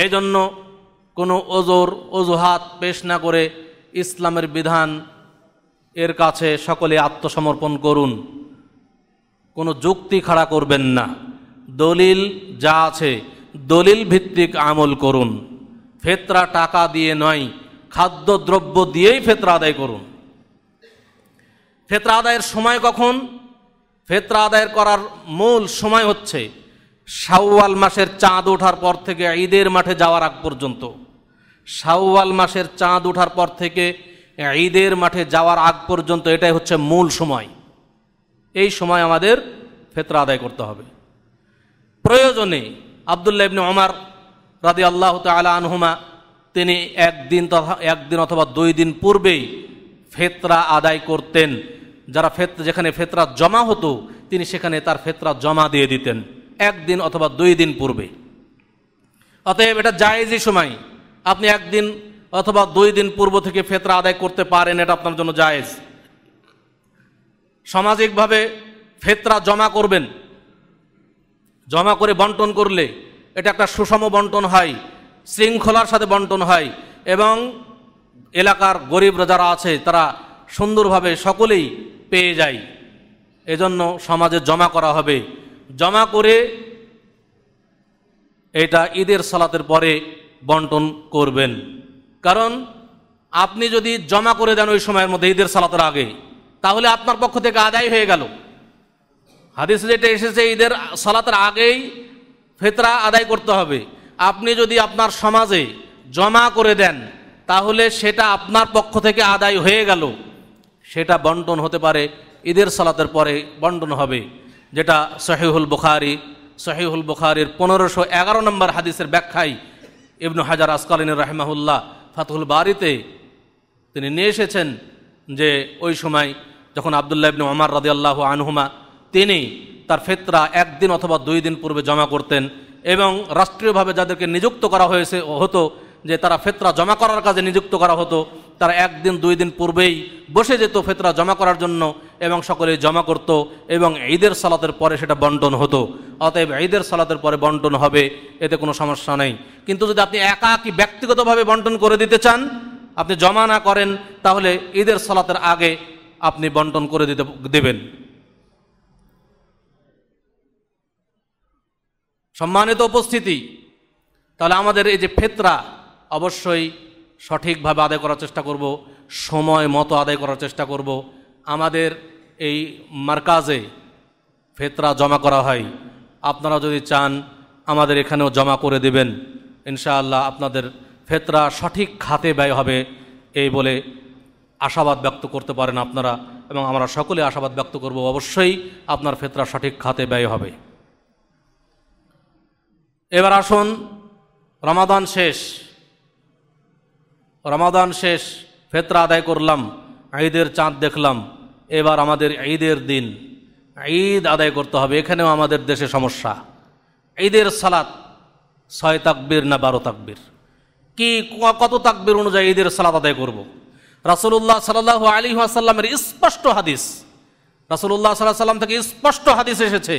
এই জন্য কোনো ওজোর অজুহাত পেশ না করে ইসলামের বিধান এর কাছে সকলে আত্মসমর্পণ করুন কোনো যুক্তি খাড়া করবেন না দলিল যা আছে দলিল ভিত্তিক আমল করুন ফেতরা টাকা দিয়ে নয় খাদ্যদ্রব্য দিয়েই ফেতরা আদায় করুন ফেতরা আদায়ের সময় কখন ফেতরা আদায়ের করার মূল সময় হচ্ছে সাউওয়াল মাসের চাঁদ ওঠার পর থেকে ঈদের মাঠে যাওয়ার আগ পর্যন্ত শাওয়াল মাসের চাঁদ ওঠার পর থেকে ঈদের মাঠে যাওয়ার আগ পর্যন্ত এটাই হচ্ছে মূল সময় এই সময় আমাদের ফেতরা আদায় করতে হবে প্রয়োজনে আবদুল্লাহ ইবনে অমার রাদি আল্লাহ তালা আনহুমা তিনি একদিন তথা একদিন অথবা দুই দিন পূর্বেই ফেতরা আদায় করতেন যারা ফেত যেখানে ফেতরা জমা হতো তিনি সেখানে তার ফেতরা জমা দিয়ে দিতেন একদিন অথবা দুই দিন পূর্বে অতএব এটা জায়েজি সময় আপনি একদিন অথবা দুই দিন পূর্ব থেকে ফেতরা আদায় করতে পারেন এটা আপনার জন্য জায়েজ সামাজিকভাবে ফেতরা জমা করবেন জমা করে বন্টন করলে এটা একটা সুষম বন্টন হয় শৃঙ্খলার সাথে বন্টন হয় এবং এলাকার গরিবরা যারা আছে তারা সুন্দরভাবে সকলেই পেয়ে যায় এজন্য সমাজে জমা করা হবে জমা করে এটা ঈদের সালাতের পরে বন্টন করবেন কারণ আপনি যদি জমা করে দেন ওই সময়ের মধ্যে ঈদের সালাতের আগে তাহলে আপনার পক্ষ থেকে আদায় হয়ে গেল হাদিস যেটা এসেছে ঈদের সালাতের আগেই ফেতরা আদায় করতে হবে আপনি যদি আপনার সমাজে জমা করে দেন তাহলে সেটা আপনার পক্ষ থেকে আদায় হয়ে গেল সেটা বন্টন হতে পারে ঈদের সালাতের পরে বন্টন হবে যেটা সহিহুল বুখারি সহিহুল বুখারির পনেরোশো এগারো নম্বর হাদিসের ব্যাখ্যায় ইবনু হাজার আসকালিন রাহেমাহুল্লাহ ফাতহুল বাড়িতে তিনি নিয়ে এসেছেন যে ওই সময় যখন আবদুল্লাহ ইবনু আমার রাজি আল্লাহ আনহুমা তিনি তার ফেতরা একদিন অথবা দুই দিন পূর্বে জমা করতেন এবং রাষ্ট্রীয়ভাবে যাদেরকে নিযুক্ত করা হয়েছে হতো যে তারা ফেতরা জমা করার কাজে নিযুক্ত করা হতো তারা একদিন দুই দিন পূর্বেই বসে যেত ফেতরা জমা করার জন্য এবং সকলে জমা করত এবং ঈদের সালাতের পরে সেটা বন্টন হতো অতএব ঈদের সালাতের পরে বন্টন হবে এতে কোনো সমস্যা নেই কিন্তু যদি আপনি একা কি ব্যক্তিগতভাবে বন্টন করে দিতে চান আপনি জমা না করেন তাহলে ঈদের সালাতের আগে আপনি বন্টন করে দিতে দেবেন সম্মানিত উপস্থিতি তাহলে আমাদের এই যে ফেতরা অবশ্যই সঠিকভাবে আদায় করার চেষ্টা করব সময় মতো আদায় করার চেষ্টা করব আমাদের এই মার্কাজে ফেতরা জমা করা হয় আপনারা যদি চান আমাদের এখানেও জমা করে দেবেন ইনশাআল্লাহ আপনাদের ফেতরা সঠিক খাতে ব্যয় হবে এই বলে আশাবাদ ব্যক্ত করতে পারেন আপনারা এবং আমরা সকলে আশাবাদ ব্যক্ত করব অবশ্যই আপনার ফেতরা সঠিক খাতে ব্যয় হবে এবার আসুন রমাদান শেষ রমাদান শেষ ফেতরা আদায় করলাম ঈদের চাঁদ দেখলাম এবার আমাদের ঈদের দিন ঈদ আদায় করতে হবে এখানেও আমাদের দেশে সমস্যা ঈদের সালাত ছয় তাকবির না বারো তাকবির কি কত তাকবির অনুযায়ী ঈদের সালাত আদায় করব। রাসুল্লাহ সাল্লাহ আলী আসাল্লামের স্পষ্ট হাদিস রাসুল্লাহ সাল্লাহ সাল্লাম থেকে স্পষ্ট হাদিস এসেছে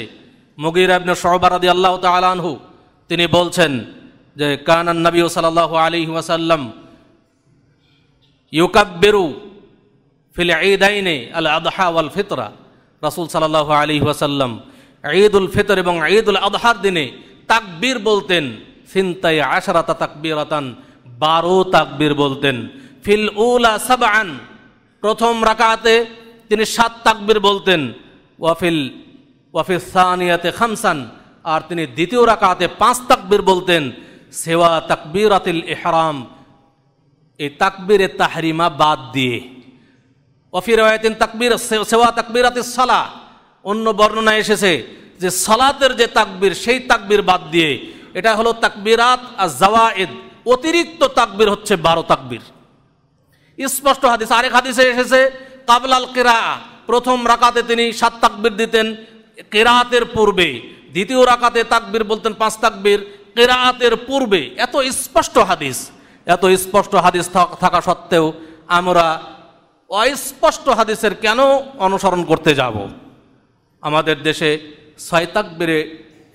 মগির আবনে সহবারাদি আল্লাহ তালানহু তিনি বলছেন যে কানান নবী সাল্লাহ আলী আসাল্লাম ইউকাব্বেরু ফিল ঈদ আইনে আল আদহা ওয়াল ফিতরা রাসুল সাল্লাহ আলী ওয়াসাল্লাম ঈদ উল ফিতর এবং ঈদ উল আদহার দিনে তাকবীর বলতেন সিনতাই আশারাতা তাকবীর আতান বারো তাকবীর বলতেন ফিল উলা সাবান প্রথম রাকাতে তিনি সাত তাকবীর বলতেন ওয়াফিল ওয়াফিল সানিয়াতে খামসান আর তিনি দ্বিতীয় রাকাতে পাঁচ তাকবীর বলতেন সেওয়া আতিল এহারাম এই তাকবীরে তাহরিমা বাদ দিয়ে অফির তাকবির সেওয়া তাকবিরাতে সালা অন্য বর্ণনা এসেছে যে সালাতের যে তাকবির সেই তাকবির বাদ দিয়ে এটা হলো তাকবিরাত আর জাওয়ায়েদ অতিরিক্ত তাকবির হচ্ছে বারো তাকবির স্পষ্ট হাদিস আরেক হাদিসে এসেছে কাবলাল কেরা প্রথম রাকাতে তিনি সাত তাকবির দিতেন কেরাতের পূর্বে দ্বিতীয় রাকাতে তাকবির বলতেন পাঁচ তাকবির কেরাতের পূর্বে এত স্পষ্ট হাদিস এত স্পষ্ট হাদিস থাকা সত্ত্বেও আমরা অস্পষ্ট হাদিসের কেন অনুসরণ করতে যাব আমাদের দেশে বেড়ে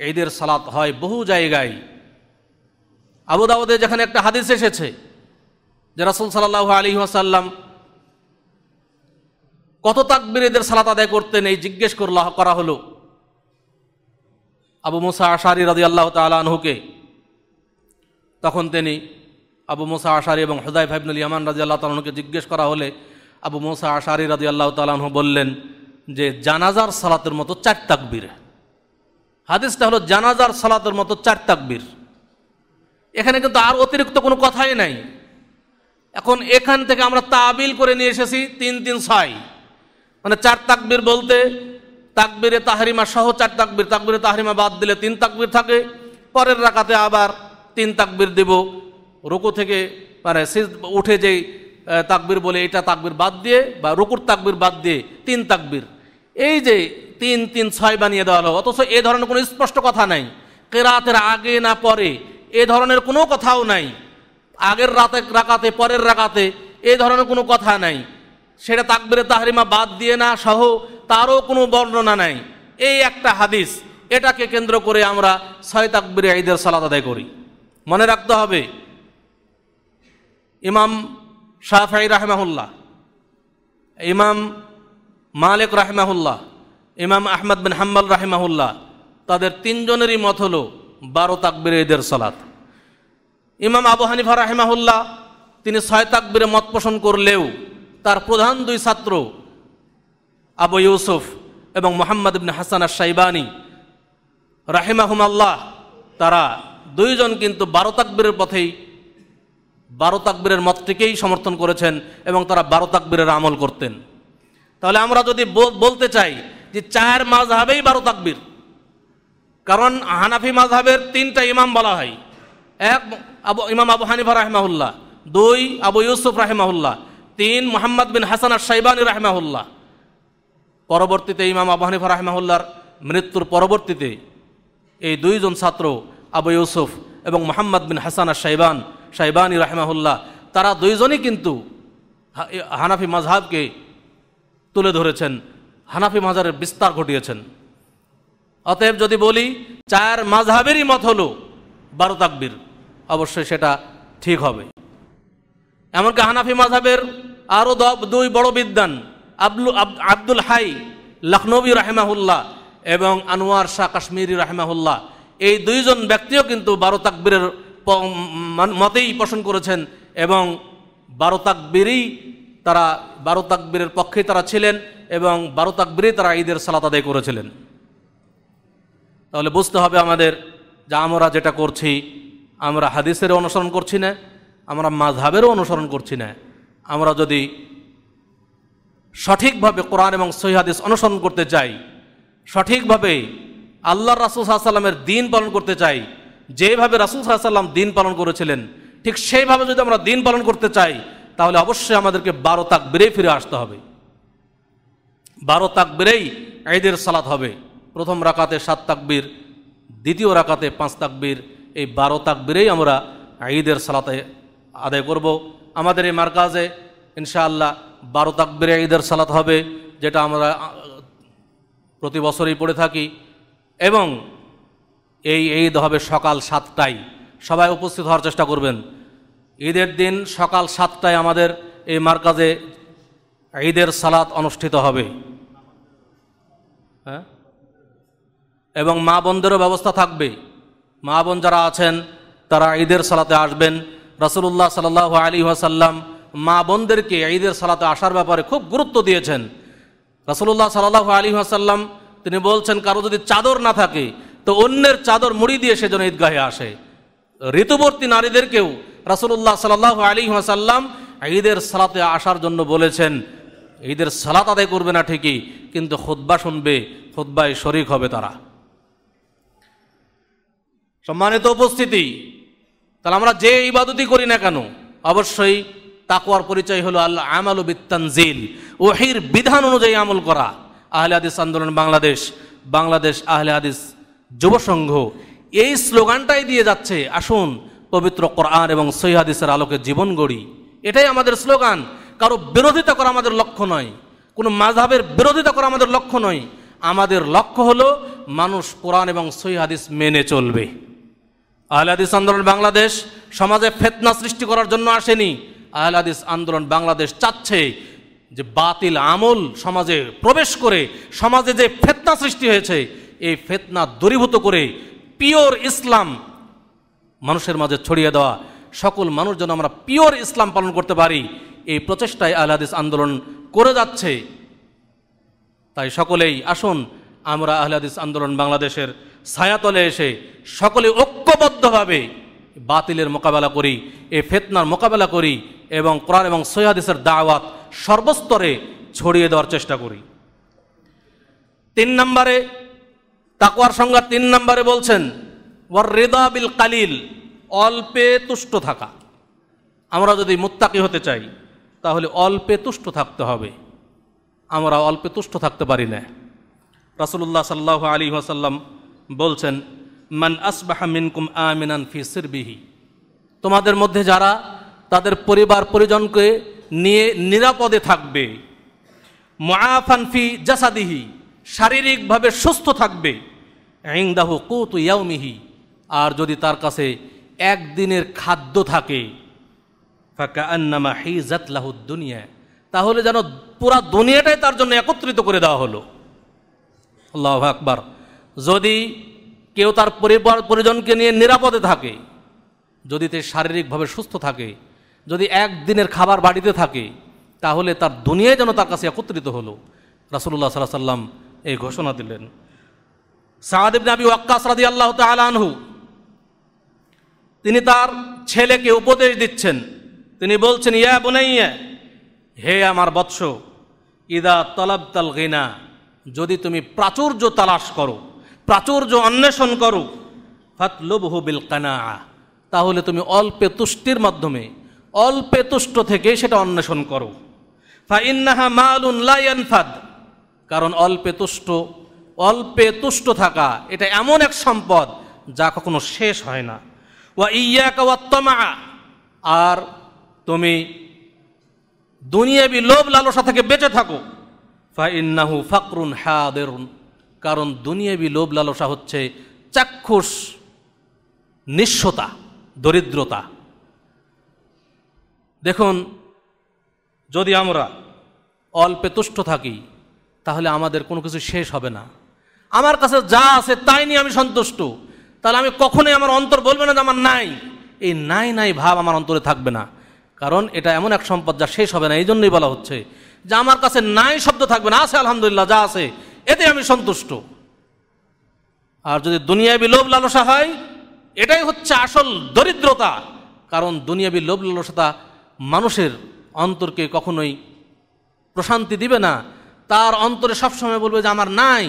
ঈদের সালাত হয় বহু জায়গায় আবুদাবুদে যেখানে একটা হাদিস এসেছে যে রাসুল সাল্লাহ আলী আসাল্লাম কত তাকবির এদের সালাত আদায় করতেন এই জিজ্ঞেস করলা করা হলো আবু মুসা আশারি রাজি আল্লাহ তালহুকে তখন তিনি আবু মুসা আশারি এবং হুদাই ভাইবনুল ইয়ামান রাজি আল্লাহ তালহুকে জিজ্ঞেস করা হলে আবু মোসা আশারি রাজি আল্লাহ তালাহ বললেন যে জানাজার সালাতের মতো চার তাকবীর হাদিসটা হলো জানাজার সালাতের মতো চার তাকবীর এখানে কিন্তু আর অতিরিক্ত কোনো কথাই নাই এখন এখান থেকে আমরা তাবিল করে নিয়ে এসেছি তিন তিন ছয় মানে চার তাকবির বলতে তাকবীরে তাহরিমা সহ চার তাকবির তাকবিরে তাহরিমা বাদ দিলে তিন তাকবির থাকে পরের রাকাতে আবার তিন তাকবির দেব রুকু থেকে মানে উঠে যেই তাকবির বলে এটা তাকবির বাদ দিয়ে বা রুকুর তাকবির বাদ দিয়ে তিন তাকবির এই যে তিন তিন ছয় বানিয়ে দেওয়া হলো অথচ এ ধরনের কোনো স্পষ্ট কথা নাই কেরাতের আগে না পরে এ ধরনের কোনো কথাও নাই আগের রাতে রাকাতে পরের রাকাতে এ ধরনের কোনো কথা নাই সেটা তাকবিরে তাহরিমা বাদ দিয়ে না সহ তারও কোনো বর্ণনা নাই এই একটা হাদিস এটাকে কেন্দ্র করে আমরা ছয় তাকবিরে ঈদের সালাদ আদায় করি মনে রাখতে হবে ইমাম শাহফাই রাহমাহুল্লাহ ইমাম মালিক রাহমাহুল্লাহ ইমাম আহমদ বিন হাম্বাল রাহমাহুল্লাহ তাদের তিনজনেরই মত হল বারো তাকবির ঈদের সলাত ইমাম আবু হানিফা রাহিমাহুল্লাহ তিনি ছয় তাকবিরে মত পোষণ করলেও তার প্রধান দুই ছাত্র আবু ইউসুফ এবং মোহাম্মদ ইবিন হাসান আর সাইবানী রাহেমাহুম আল্লাহ তারা দুইজন কিন্তু বারো তাকবিরের পথেই বারো তাকবীরের মতটিকেই সমর্থন করেছেন এবং তারা বারো তাকবীরের আমল করতেন তাহলে আমরা যদি বলতে চাই যে চার মাঝহাবেই বারো তাকবীর কারণ হানাফি মাঝহাবের তিনটা ইমাম বলা হয় এক আবু ইমাম আবু হানিফা রাহেমাহুল্লাহ দুই আবু ইউসুফ রাহেমাহুল্লাহ তিন মোহাম্মদ বিন হাসান আর সাইবানি রাহেমাহুল্লাহ পরবর্তীতে ইমাম আবু হানিফা রাহেমাহুল্লার মৃত্যুর পরবর্তীতে এই দুইজন ছাত্র আবু ইউসুফ এবং মোহাম্মদ বিন হাসান আর সাইবান সাহেবানি রাহমাহুল্লাহ তারা দুইজনই কিন্তু হানাফি মাঝহাবকে তুলে ধরেছেন হানাফি মাজারের বিস্তার ঘটিয়েছেন অতএব যদি বলি চার মাঝহাবেরই মত হলো বারো তাকবির অবশ্যই সেটা ঠিক হবে এমনকি হানাফি মাঝহের আরও দুই বড় বিদ্যান আবলু আব্দুল হাই লখনবী রাহেমাহুল্লাহ এবং আনোয়ার শাহ কাশ্মীরি রাহেমাহুল্লাহ এই দুইজন ব্যক্তিও কিন্তু বারো তাকবীরের মতেই পোষণ করেছেন এবং বারো তাকবীরেই তারা বারো তাকবীরের পক্ষে তারা ছিলেন এবং বারো তাকবীরে তারা ঈদের সালাত আদায় করেছিলেন তাহলে বুঝতে হবে আমাদের যে আমরা যেটা করছি আমরা হাদিসেরও অনুসরণ করছি না আমরা মাঝহাবেরও অনুসরণ করছি না আমরা যদি সঠিকভাবে কোরআন এবং হাদিস অনুসরণ করতে চাই সঠিকভাবে আল্লাহ রাসুল সাল্লামের দিন পালন করতে চাই যেভাবে রাসুল সাল্লাম দিন পালন করেছিলেন ঠিক সেইভাবে যদি আমরা দিন পালন করতে চাই তাহলে অবশ্যই আমাদেরকে বারো তাক বেড়েই ফিরে আসতে হবে বারো তাক বেড়েই ঈদের সালাত হবে প্রথম রাকাতে সাত তাকবীর দ্বিতীয় রাকাতে পাঁচ তাকবীর এই বারো তাক বেরেই আমরা ঈদের সালাতে আদায় করব আমাদের এই মার্কাজে ইনশাআল্লাহ বারো তাক তাকবীরে ঈদের সালাত হবে যেটা আমরা প্রতি বছরই পড়ে থাকি এবং এই ঈদ হবে সকাল সাতটায় সবাই উপস্থিত হওয়ার চেষ্টা করবেন ঈদের দিন সকাল সাতটায় আমাদের এই মার্কাজে ঈদের সালাত অনুষ্ঠিত হবে হ্যাঁ এবং মা বোনদেরও ব্যবস্থা থাকবে মা বোন যারা আছেন তারা ঈদের সালাতে আসবেন রাসুলুল্লাহ সাল্লাহ আলী ওয়াসাল্লাম মা বোনদেরকে ঈদের সালাতে আসার ব্যাপারে খুব গুরুত্ব দিয়েছেন রাসুলুল্লাহ সাল্লাহ আলী ওয়াসাল্লাম তিনি বলছেন কারো যদি চাদর না থাকে তো অন্যের চাদর মুড়ি দিয়ে সে যেন ঈদগাহে আসে ঋতুবর্তী নারীদেরকেও রাসুল্লাহ সাল্লাহ আলী সাল্লাম ঈদের সালাতে আসার জন্য বলেছেন ঈদের সালাত আদায় করবে না ঠিকই কিন্তু খোদ্া শুনবে খোদ্বায় শরিক হবে তারা সম্মানিত উপস্থিতি তাহলে আমরা যে ইবাদতি করি না কেন অবশ্যই তাকুয়ার পরিচয় হলো আল্লাহ আমাল বিত্তানজিল ওহির বিধান অনুযায়ী আমল করা আহলে হাদিস আন্দোলন বাংলাদেশ বাংলাদেশ আহলে হাদিস যুবসংঘ এই স্লোগানটাই দিয়ে যাচ্ছে আসুন পবিত্র কোরআন এবং সৈহাদিসের আলোকে জীবন গড়ি এটাই আমাদের স্লোগান কারো বিরোধিতা করা আমাদের লক্ষ্য নয় কোনো মাঝহের বিরোধিতা করা আমাদের লক্ষ্য নয় আমাদের লক্ষ্য হলো মানুষ কোরআন এবং সৈহাদিস মেনে চলবে আহলাদিস আন্দোলন বাংলাদেশ সমাজে ফেতনা সৃষ্টি করার জন্য আসেনি আহলাদিস আন্দোলন বাংলাদেশ চাচ্ছে যে বাতিল আমল সমাজে প্রবেশ করে সমাজে যে ফেতনা সৃষ্টি হয়েছে এই ফেতনা দূরীভূত করে পিওর ইসলাম মানুষের মাঝে ছড়িয়ে দেওয়া সকল মানুষ যেন আমরা পিওর ইসলাম পালন করতে পারি এই প্রচেষ্টায় আহলাদিস আন্দোলন করে যাচ্ছে তাই সকলেই আসুন আমরা আহলাদিস আন্দোলন বাংলাদেশের ছায়াতলে এসে সকলে ঐক্যবদ্ধভাবে বাতিলের মোকাবেলা করি এ ফেতনার মোকাবেলা করি এবং কোরআন এবং সৈহাদিসের দাওয়াত সর্বস্তরে ছড়িয়ে দেওয়ার চেষ্টা করি তিন নম্বরে তাকুয়ার সংজ্ঞা তিন নম্বরে বলছেন ওয়ার রেদা বিল কালিল অল্পে তুষ্ট থাকা আমরা যদি মুত্তাকি হতে চাই তাহলে অল্পে তুষ্ট থাকতে হবে আমরা অল্পে তুষ্ট থাকতে পারি না রাসুল্লাহ সাল্লাহ আলী আসাল্লাম বলছেন মান আসবাহ মিনকুম আমিনান ফি বিহি তোমাদের মধ্যে যারা তাদের পরিবার পরিজনকে নিয়ে নিরাপদে থাকবে মোয়াফান জাসাদিহি শারীরিকভাবে সুস্থ থাকবে ইংদাহু কৌতু ইয়াউমিহি আর যদি তার কাছে একদিনের খাদ্য থাকে ফাঁকা আন্নামা হি জাতলাহু দুনিয়া তাহলে যেন পুরা দুনিয়াটাই তার জন্য একত্রিত করে দেওয়া হলো আল্লাহ আকবার যদি কেউ তার পরিবার পরিজনকে নিয়ে নিরাপদে থাকে যদি তে শারীরিকভাবে সুস্থ থাকে যদি একদিনের খাবার বাড়িতে থাকে তাহলে তার দুনিয়ায় যেন তার কাছে একত্রিত হলো রাসুল্লাহ সাল্লাহ সাল্লাম এই ঘোষণা দিলেন সাহাদেব ওয়াক্কাস আল্লাহ তালানহু তিনি তার ছেলেকে উপদেশ দিচ্ছেন তিনি বলছেন ইয়া বোনাইয়া হে আমার বৎস ইদা তলব তল গিনা যদি তুমি প্রাচুর্য তালাশ করো প্রাচুর্য অন্বেষণ করো ফাতলুবহু বিল কানা তাহলে তুমি অল্পে তুষ্টির মাধ্যমে অল্পে তুষ্ট থেকে সেটা অন্বেষণ করো ফা ইন্নাহা মালুন ফাদ কারণ অল্পে তুষ্ট অল্পে তুষ্ট থাকা এটা এমন এক সম্পদ যা কখনো শেষ হয় না ওয়া ইয়া ওয়াত্তমা আর তুমি দুনিয়াবি লোভ লালসা থেকে বেঁচে থাকো ফাইন্নাহু ফাকরুন হ্যাঁ কারণ দুনিয়াবি লোভ লালসা হচ্ছে চাক্ষুষ নিঃস্বতা দরিদ্রতা দেখুন যদি আমরা অল্পে তুষ্ট থাকি তাহলে আমাদের কোনো কিছু শেষ হবে না আমার কাছে যা আছে তাই নিয়ে আমি সন্তুষ্ট তাহলে আমি কখনোই আমার অন্তর বলবে না যে আমার নাই এই নাই নাই ভাব আমার অন্তরে থাকবে না কারণ এটা এমন এক সম্পদ যা শেষ হবে না এই জন্যই বলা হচ্ছে যে আমার কাছে নাই শব্দ থাকবে না আছে আলহামদুলিল্লাহ যা আছে এতে আমি সন্তুষ্ট আর যদি দুনিয়াবি লোভ লালসা হয় এটাই হচ্ছে আসল দরিদ্রতা কারণ দুনিয়াবি লোভ লালসাতা মানুষের অন্তরকে কখনোই প্রশান্তি দিবে না তার অন্তরে সবসময় বলবে যে আমার নাই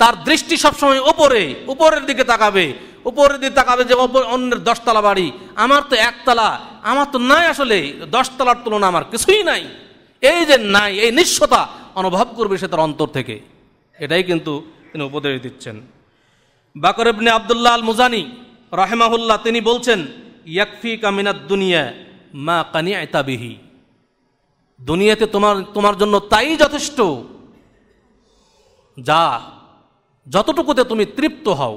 তার দৃষ্টি সবসময় ওপরে উপরের দিকে তাকাবে উপরের দিকে তাকাবে যে অন্যের দশতলা বাড়ি আমার তো একতলা আমার তো নাই আসলে দশতলার তুলনা আমার কিছুই নাই এই যে নাই এই নিঃস্বতা অনুভব করবে সে তার অন্তর থেকে এটাই কিন্তু তিনি উপদেশ দিচ্ছেন বাকর ইবনে আবদুল্লাহ আল মুজানি রহেমাহুল্লাহ তিনি বলছেন ইয়াকফি কামিনাত দুনিয়া মা কানি আয়তাবিহি দুনিয়াতে তোমার তোমার জন্য তাই যথেষ্ট যা যতটুকুতে তুমি তৃপ্ত হও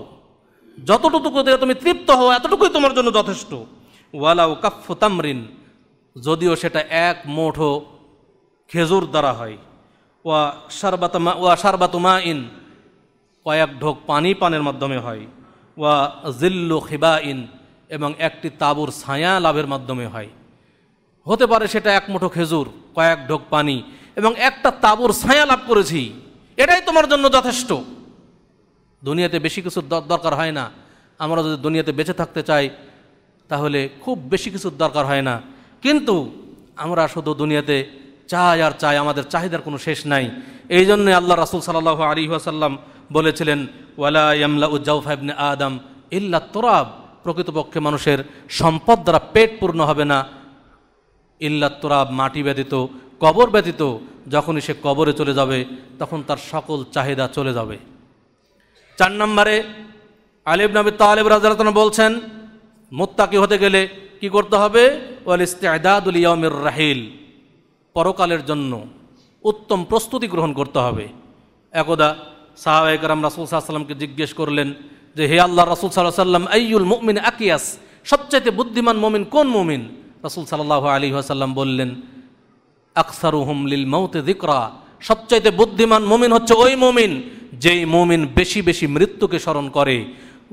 যতটুকুতে তুমি তৃপ্ত হও এতটুকুই তোমার জন্য যথেষ্ট ওয়ালাউ কাফু তামরিন যদিও সেটা এক মোঠো খেজুর দ্বারা হয় ওয়া সারবাতমা ওয়া সারবাতুমা ইন কয়েক ঢোক পানি পানের মাধ্যমে হয় ওয়া জিল্লু খিবা ইন এবং একটি তাবুর ছায়া লাভের মাধ্যমে হয় হতে পারে সেটা এক মুঠো খেজুর কয়েক ঢোক পানি এবং একটা তাবুর ছায়া লাভ করেছি এটাই তোমার জন্য যথেষ্ট দুনিয়াতে বেশি কিছু দরকার হয় না আমরা যদি দুনিয়াতে বেঁচে থাকতে চাই তাহলে খুব বেশি কিছুর দরকার হয় না কিন্তু আমরা শুধু দুনিয়াতে চাই আর চাই আমাদের চাহিদার কোনো শেষ নাই এই জন্যে আল্লাহ রাসুল সাল্লাহ আলী আসাল্লাম বলেছিলেন ওয়ালাইমলা ইয়ামলা উজ্জাউফাইবনে আদম ইল্লা তোরাব প্রকৃতপক্ষে মানুষের সম্পদ দ্বারা পেট পূর্ণ হবে না ইল্লা তোরাব মাটি ব্যতীত কবর ব্যতীত যখনই সে কবরে চলে যাবে তখন তার সকল চাহিদা চলে যাবে চার নম্বরে আলিব নবী তালেব রাজারতন বলছেন মোত্তাকি হতে গেলে কি করতে হবে ওয়াল ইস্তেদাদুল ইয়মির রাহিল পরকালের জন্য উত্তম প্রস্তুতি গ্রহণ করতে হবে একদা সাহাবাইকরাম রাসুল সাল্লামকে জিজ্ঞেস করলেন যে হে আল্লাহ রাসুল সাল্লাহ সাল্লাম আইউল মুমিন আকিয়াস সবচাইতে বুদ্ধিমান মমিন কোন মমিন রাসুল সাল্লাহ আলী আসাল্লাম বললেন আকসারুহম লিল মৌতে দিকরা সবচাইতে বুদ্ধিমান মুমিন হচ্ছে ওই মুমিন যেই মুমিন বেশি বেশি মৃত্যুকে স্মরণ করে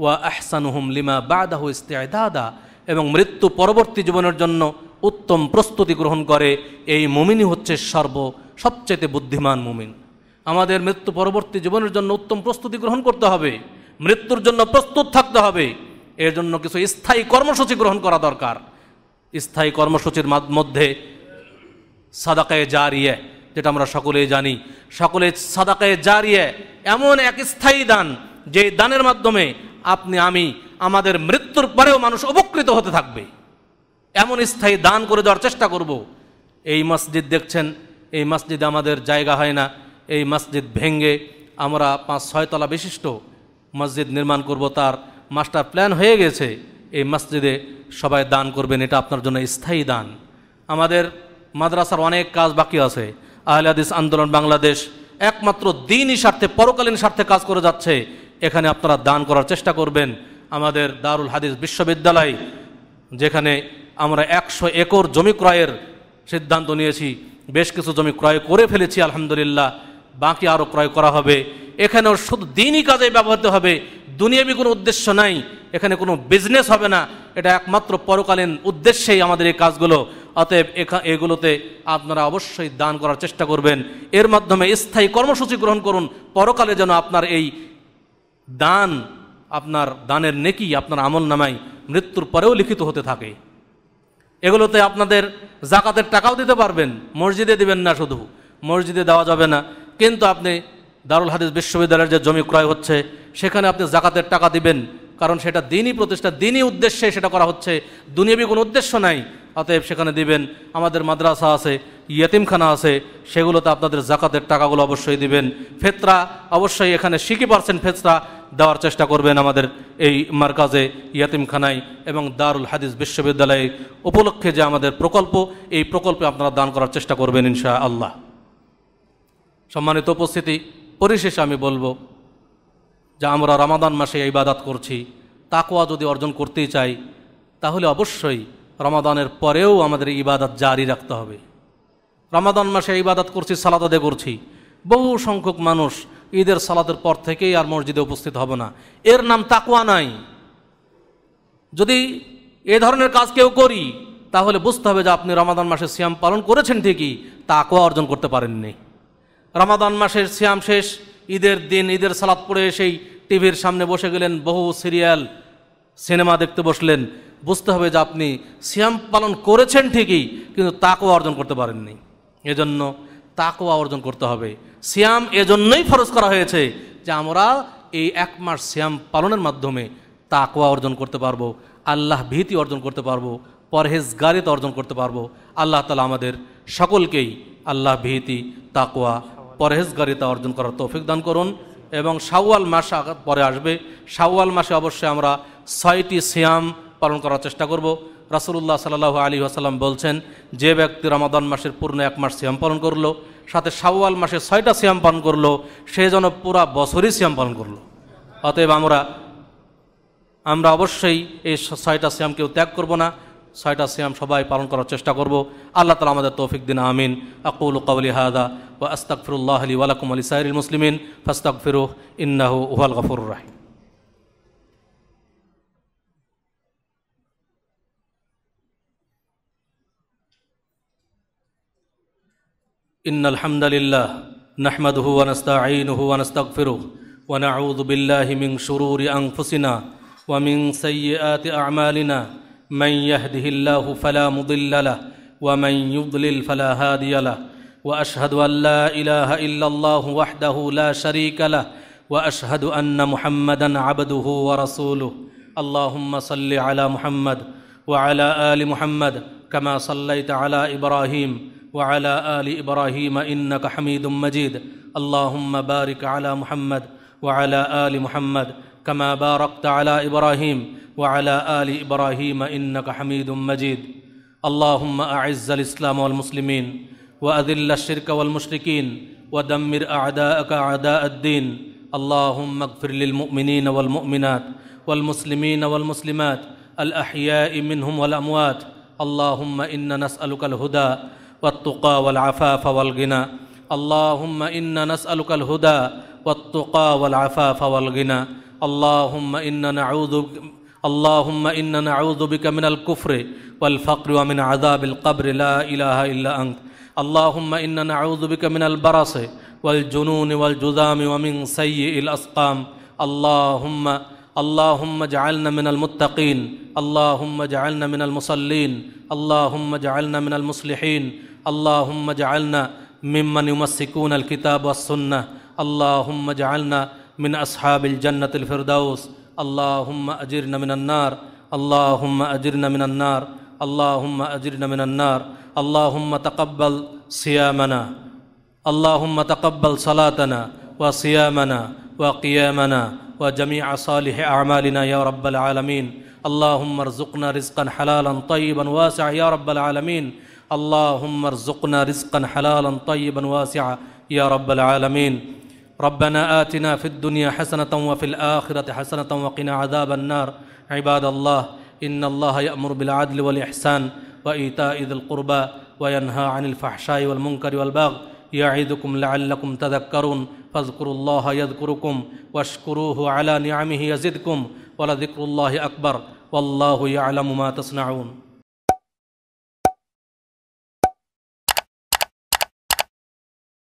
ওয়া আহসানুহুম লিমা বাদাহ ইস্তেদাদা এবং মৃত্যু পরবর্তী জীবনের জন্য উত্তম প্রস্তুতি গ্রহণ করে এই মুমিনই হচ্ছে সর্ব সবচাইতে বুদ্ধিমান মুমিন আমাদের মৃত্যু পরবর্তী জীবনের জন্য উত্তম প্রস্তুতি গ্রহণ করতে হবে মৃত্যুর জন্য প্রস্তুত থাকতে হবে এর জন্য কিছু স্থায়ী কর্মসূচি গ্রহণ করা দরকার স্থায়ী কর্মসূচির মধ্যে সাদাকায় জারিয়ে যেটা আমরা সকলেই জানি সকলে সাদাকে জারিয়ে এমন এক স্থায়ী দান যে দানের মাধ্যমে আপনি আমি আমাদের মৃত্যুর পরেও মানুষ উপকৃত হতে থাকবে এমন স্থায়ী দান করে দেওয়ার চেষ্টা করব এই মসজিদ দেখছেন এই মসজিদে আমাদের জায়গা হয় না এই মসজিদ ভেঙ্গে আমরা পাঁচ ছয়তলা বিশিষ্ট মসজিদ নির্মাণ করব তার মাস্টার প্ল্যান হয়ে গেছে এই মসজিদে সবাই দান করবেন এটা আপনার জন্য স্থায়ী দান আমাদের মাদ্রাসার অনেক কাজ বাকি আছে হাদিস আন্দোলন বাংলাদেশ একমাত্র দিনই স্বার্থে পরকালীন স্বার্থে কাজ করে যাচ্ছে এখানে আপনারা দান করার চেষ্টা করবেন আমাদের দারুল হাদিস বিশ্ববিদ্যালয় যেখানে আমরা একশো একর জমি ক্রয়ের সিদ্ধান্ত নিয়েছি বেশ কিছু জমি ক্রয় করে ফেলেছি আলহামদুলিল্লাহ বাকি আরও ক্রয় করা হবে এখানেও শুধু দিনই কাজে ব্যবহৃত হবে দুনিয়াবি কোনো উদ্দেশ্য নাই এখানে কোনো বিজনেস হবে না এটা একমাত্র পরকালীন উদ্দেশ্যেই আমাদের এই কাজগুলো অতএব এগুলোতে আপনারা অবশ্যই দান করার চেষ্টা করবেন এর মাধ্যমে স্থায়ী কর্মসূচি গ্রহণ করুন পরকালে যেন আপনার এই দান আপনার দানের নেকি আপনার আমল নামায় মৃত্যুর পরেও লিখিত হতে থাকে এগুলোতে আপনাদের জাকাতের টাকাও দিতে পারবেন মসজিদে দিবেন না শুধু মসজিদে দেওয়া যাবে না কিন্তু আপনি দারুল হাদিস বিশ্ববিদ্যালয়ের যে জমি ক্রয় হচ্ছে সেখানে আপনি জাকাতের টাকা দিবেন কারণ সেটা দিনই প্রতিষ্ঠা দিনই উদ্দেশ্যে সেটা করা হচ্ছে দুনিয়াবি কোনো উদ্দেশ্য নাই অতএব সেখানে দিবেন আমাদের মাদ্রাসা আছে ইয়েতিমখানা আছে সেগুলোতে আপনাদের জাকাতের টাকাগুলো অবশ্যই দিবেন ফেতরা অবশ্যই এখানে সিকি পারছেন ফেতরা দেওয়ার চেষ্টা করবেন আমাদের এই মার্কাজে ইয়াতিমখানায় এবং দারুল হাদিস বিশ্ববিদ্যালয়ে উপলক্ষে যে আমাদের প্রকল্প এই প্রকল্পে আপনারা দান করার চেষ্টা করবেন ইনশা আল্লাহ সম্মানিত উপস্থিতি পরিশেষে আমি বলবো যা আমরা রামাদান মাসে ইবাদাত করছি তাকোয়া যদি অর্জন করতে চাই তাহলে অবশ্যই রমাদানের পরেও আমাদের ইবাদত জারি রাখতে হবে রমাদান মাসে ইবাদত করছি সালাদ আদে করছি বহু সংখ্যক মানুষ ঈদের সালাদের পর থেকেই আর মসজিদে উপস্থিত হব না এর নাম তাকুয়া নাই যদি এ ধরনের কাজ কেউ করি তাহলে বুঝতে হবে যে আপনি রমাদান মাসে সিয়াম পালন করেছেন ঠিকই তাকুয়া অর্জন করতে পারেননি রমাদান মাসের সিয়াম শেষ ঈদের দিন ঈদের সালাদ পড়ে এসেই টিভির সামনে বসে গেলেন বহু সিরিয়াল সিনেমা দেখতে বসলেন বুঝতে হবে যে আপনি সিয়াম পালন করেছেন ঠিকই কিন্তু তাকও অর্জন করতে পারেননি এজন্য তাকও অর্জন করতে হবে সিয়াম এজন্যই ফরজ করা হয়েছে যে আমরা এই এক মাস সিয়াম পালনের মাধ্যমে তাকওয়া অর্জন করতে পারবো আল্লাহ ভীতি অর্জন করতে পারবো পরহেজগারিতা অর্জন করতে পারবো আল্লাহ তালা আমাদের সকলকেই আল্লাহ ভীতি তাকওয়া পরহেজগারিতা অর্জন করার তৌফিক দান করুন এবং শাওয়াল মাস পরে আসবে শাওয়াল মাসে অবশ্যই আমরা ছয়টি সিয়াম পালন করার চেষ্টা করব রাসুল্লাহ সাল্লাহ আলী আসাল্লাম বলছেন যে ব্যক্তি রমাদান মাসের পূর্ণ এক মাস সিয়াম পালন করলো সাথে শাওয়াল মাসে ছয়টা সিয়াম পালন করলো সে যেন পুরা বছরই সিয়াম পালন করলো অতএব আমরা আমরা অবশ্যই এই ছয়টা সিয়ামকেও ত্যাগ করব না ছয়টা সিয়াম সবাই পালন করার চেষ্টা করব আল্লাহ তালা আমাদের তৌফিক দিন আমিন আকুল কবলি হাদা ওয়া আস্তাকফিরুল্লাহ আলী ওয়ালাকুম আলী সাইরুল মুসলিমিন ফাস্তাকফিরুহ ইন্নাহু উহাল গফুর রাহিম إن الحمد لله نحمده ونستعينه ونستغفره ونعوذ بالله من شرور أنفسنا ومن سيئات أعمالنا من يهده الله فلا مضل له ومن يضلل فلا هادي له واشهد ان لا اله الا الله وحده لا شريك له واشهد ان محمدا عبده ورسوله اللهم صل على محمد وعلى ال محمد كما صليت على ابراهيم وعلى ال ابراهيم انك حميد مجيد اللهم بارك على محمد وعلى ال محمد كما باركت على ابراهيم وعلى ال ابراهيم انك حميد مجيد اللهم اعز الاسلام والمسلمين واذل الشرك والمشركين ودمر اعداءك اعداء الدين اللهم اغفر للمؤمنين والمؤمنات والمسلمين والمسلمات الاحياء منهم والاموات اللهم انا نسالك الهدى والتقى والعفاف والغنى اللهم انا نسالك الهدى والتقى والعفاف والغنى نعوذ نعوذ نعوذ من الكفر والفقر ومن عذاب القبر لا اللہ اللہََََََََََََنفر و الفر امن اداب القبرلّلَنق اللہََََََََََََََََََََدمنبرس وجنون وجزام سکم الم جلمنمطقین اللہ جلمن المسلین اللہ جائےمصلحین اللہ جالن ممنسکون القطاب سنََََََََََََََََََّ اللّ جالن من أصحاب الجنة الفردوس اللهم أجرنا من النار اللهم أجرنا من النار اللهم أجرنا من النار اللهم تقبل صيامنا اللهم تقبل صلاتنا وصيامنا وقيامنا وجميع صالح أعمالنا يا رب العالمين اللهم ارزقنا رزقا حلالا طيبا واسعا يا رب العالمين اللهم ارزقنا رزقا حلالا طيبا واسعا يا رب العالمين ربنا آتنا في الدنيا حسنة وفي الآخرة حسنة وقنا عذاب النار عباد الله إن الله يأمر بالعدل والإحسان وإيتاء ذي القربى وينهى عن الفحشاء والمنكر والبغي يعظكم لعلكم تذكرون فاذكروا الله يذكركم واشكروه على نعمه يزدكم ولذكر الله أكبر والله يعلم ما تصنعون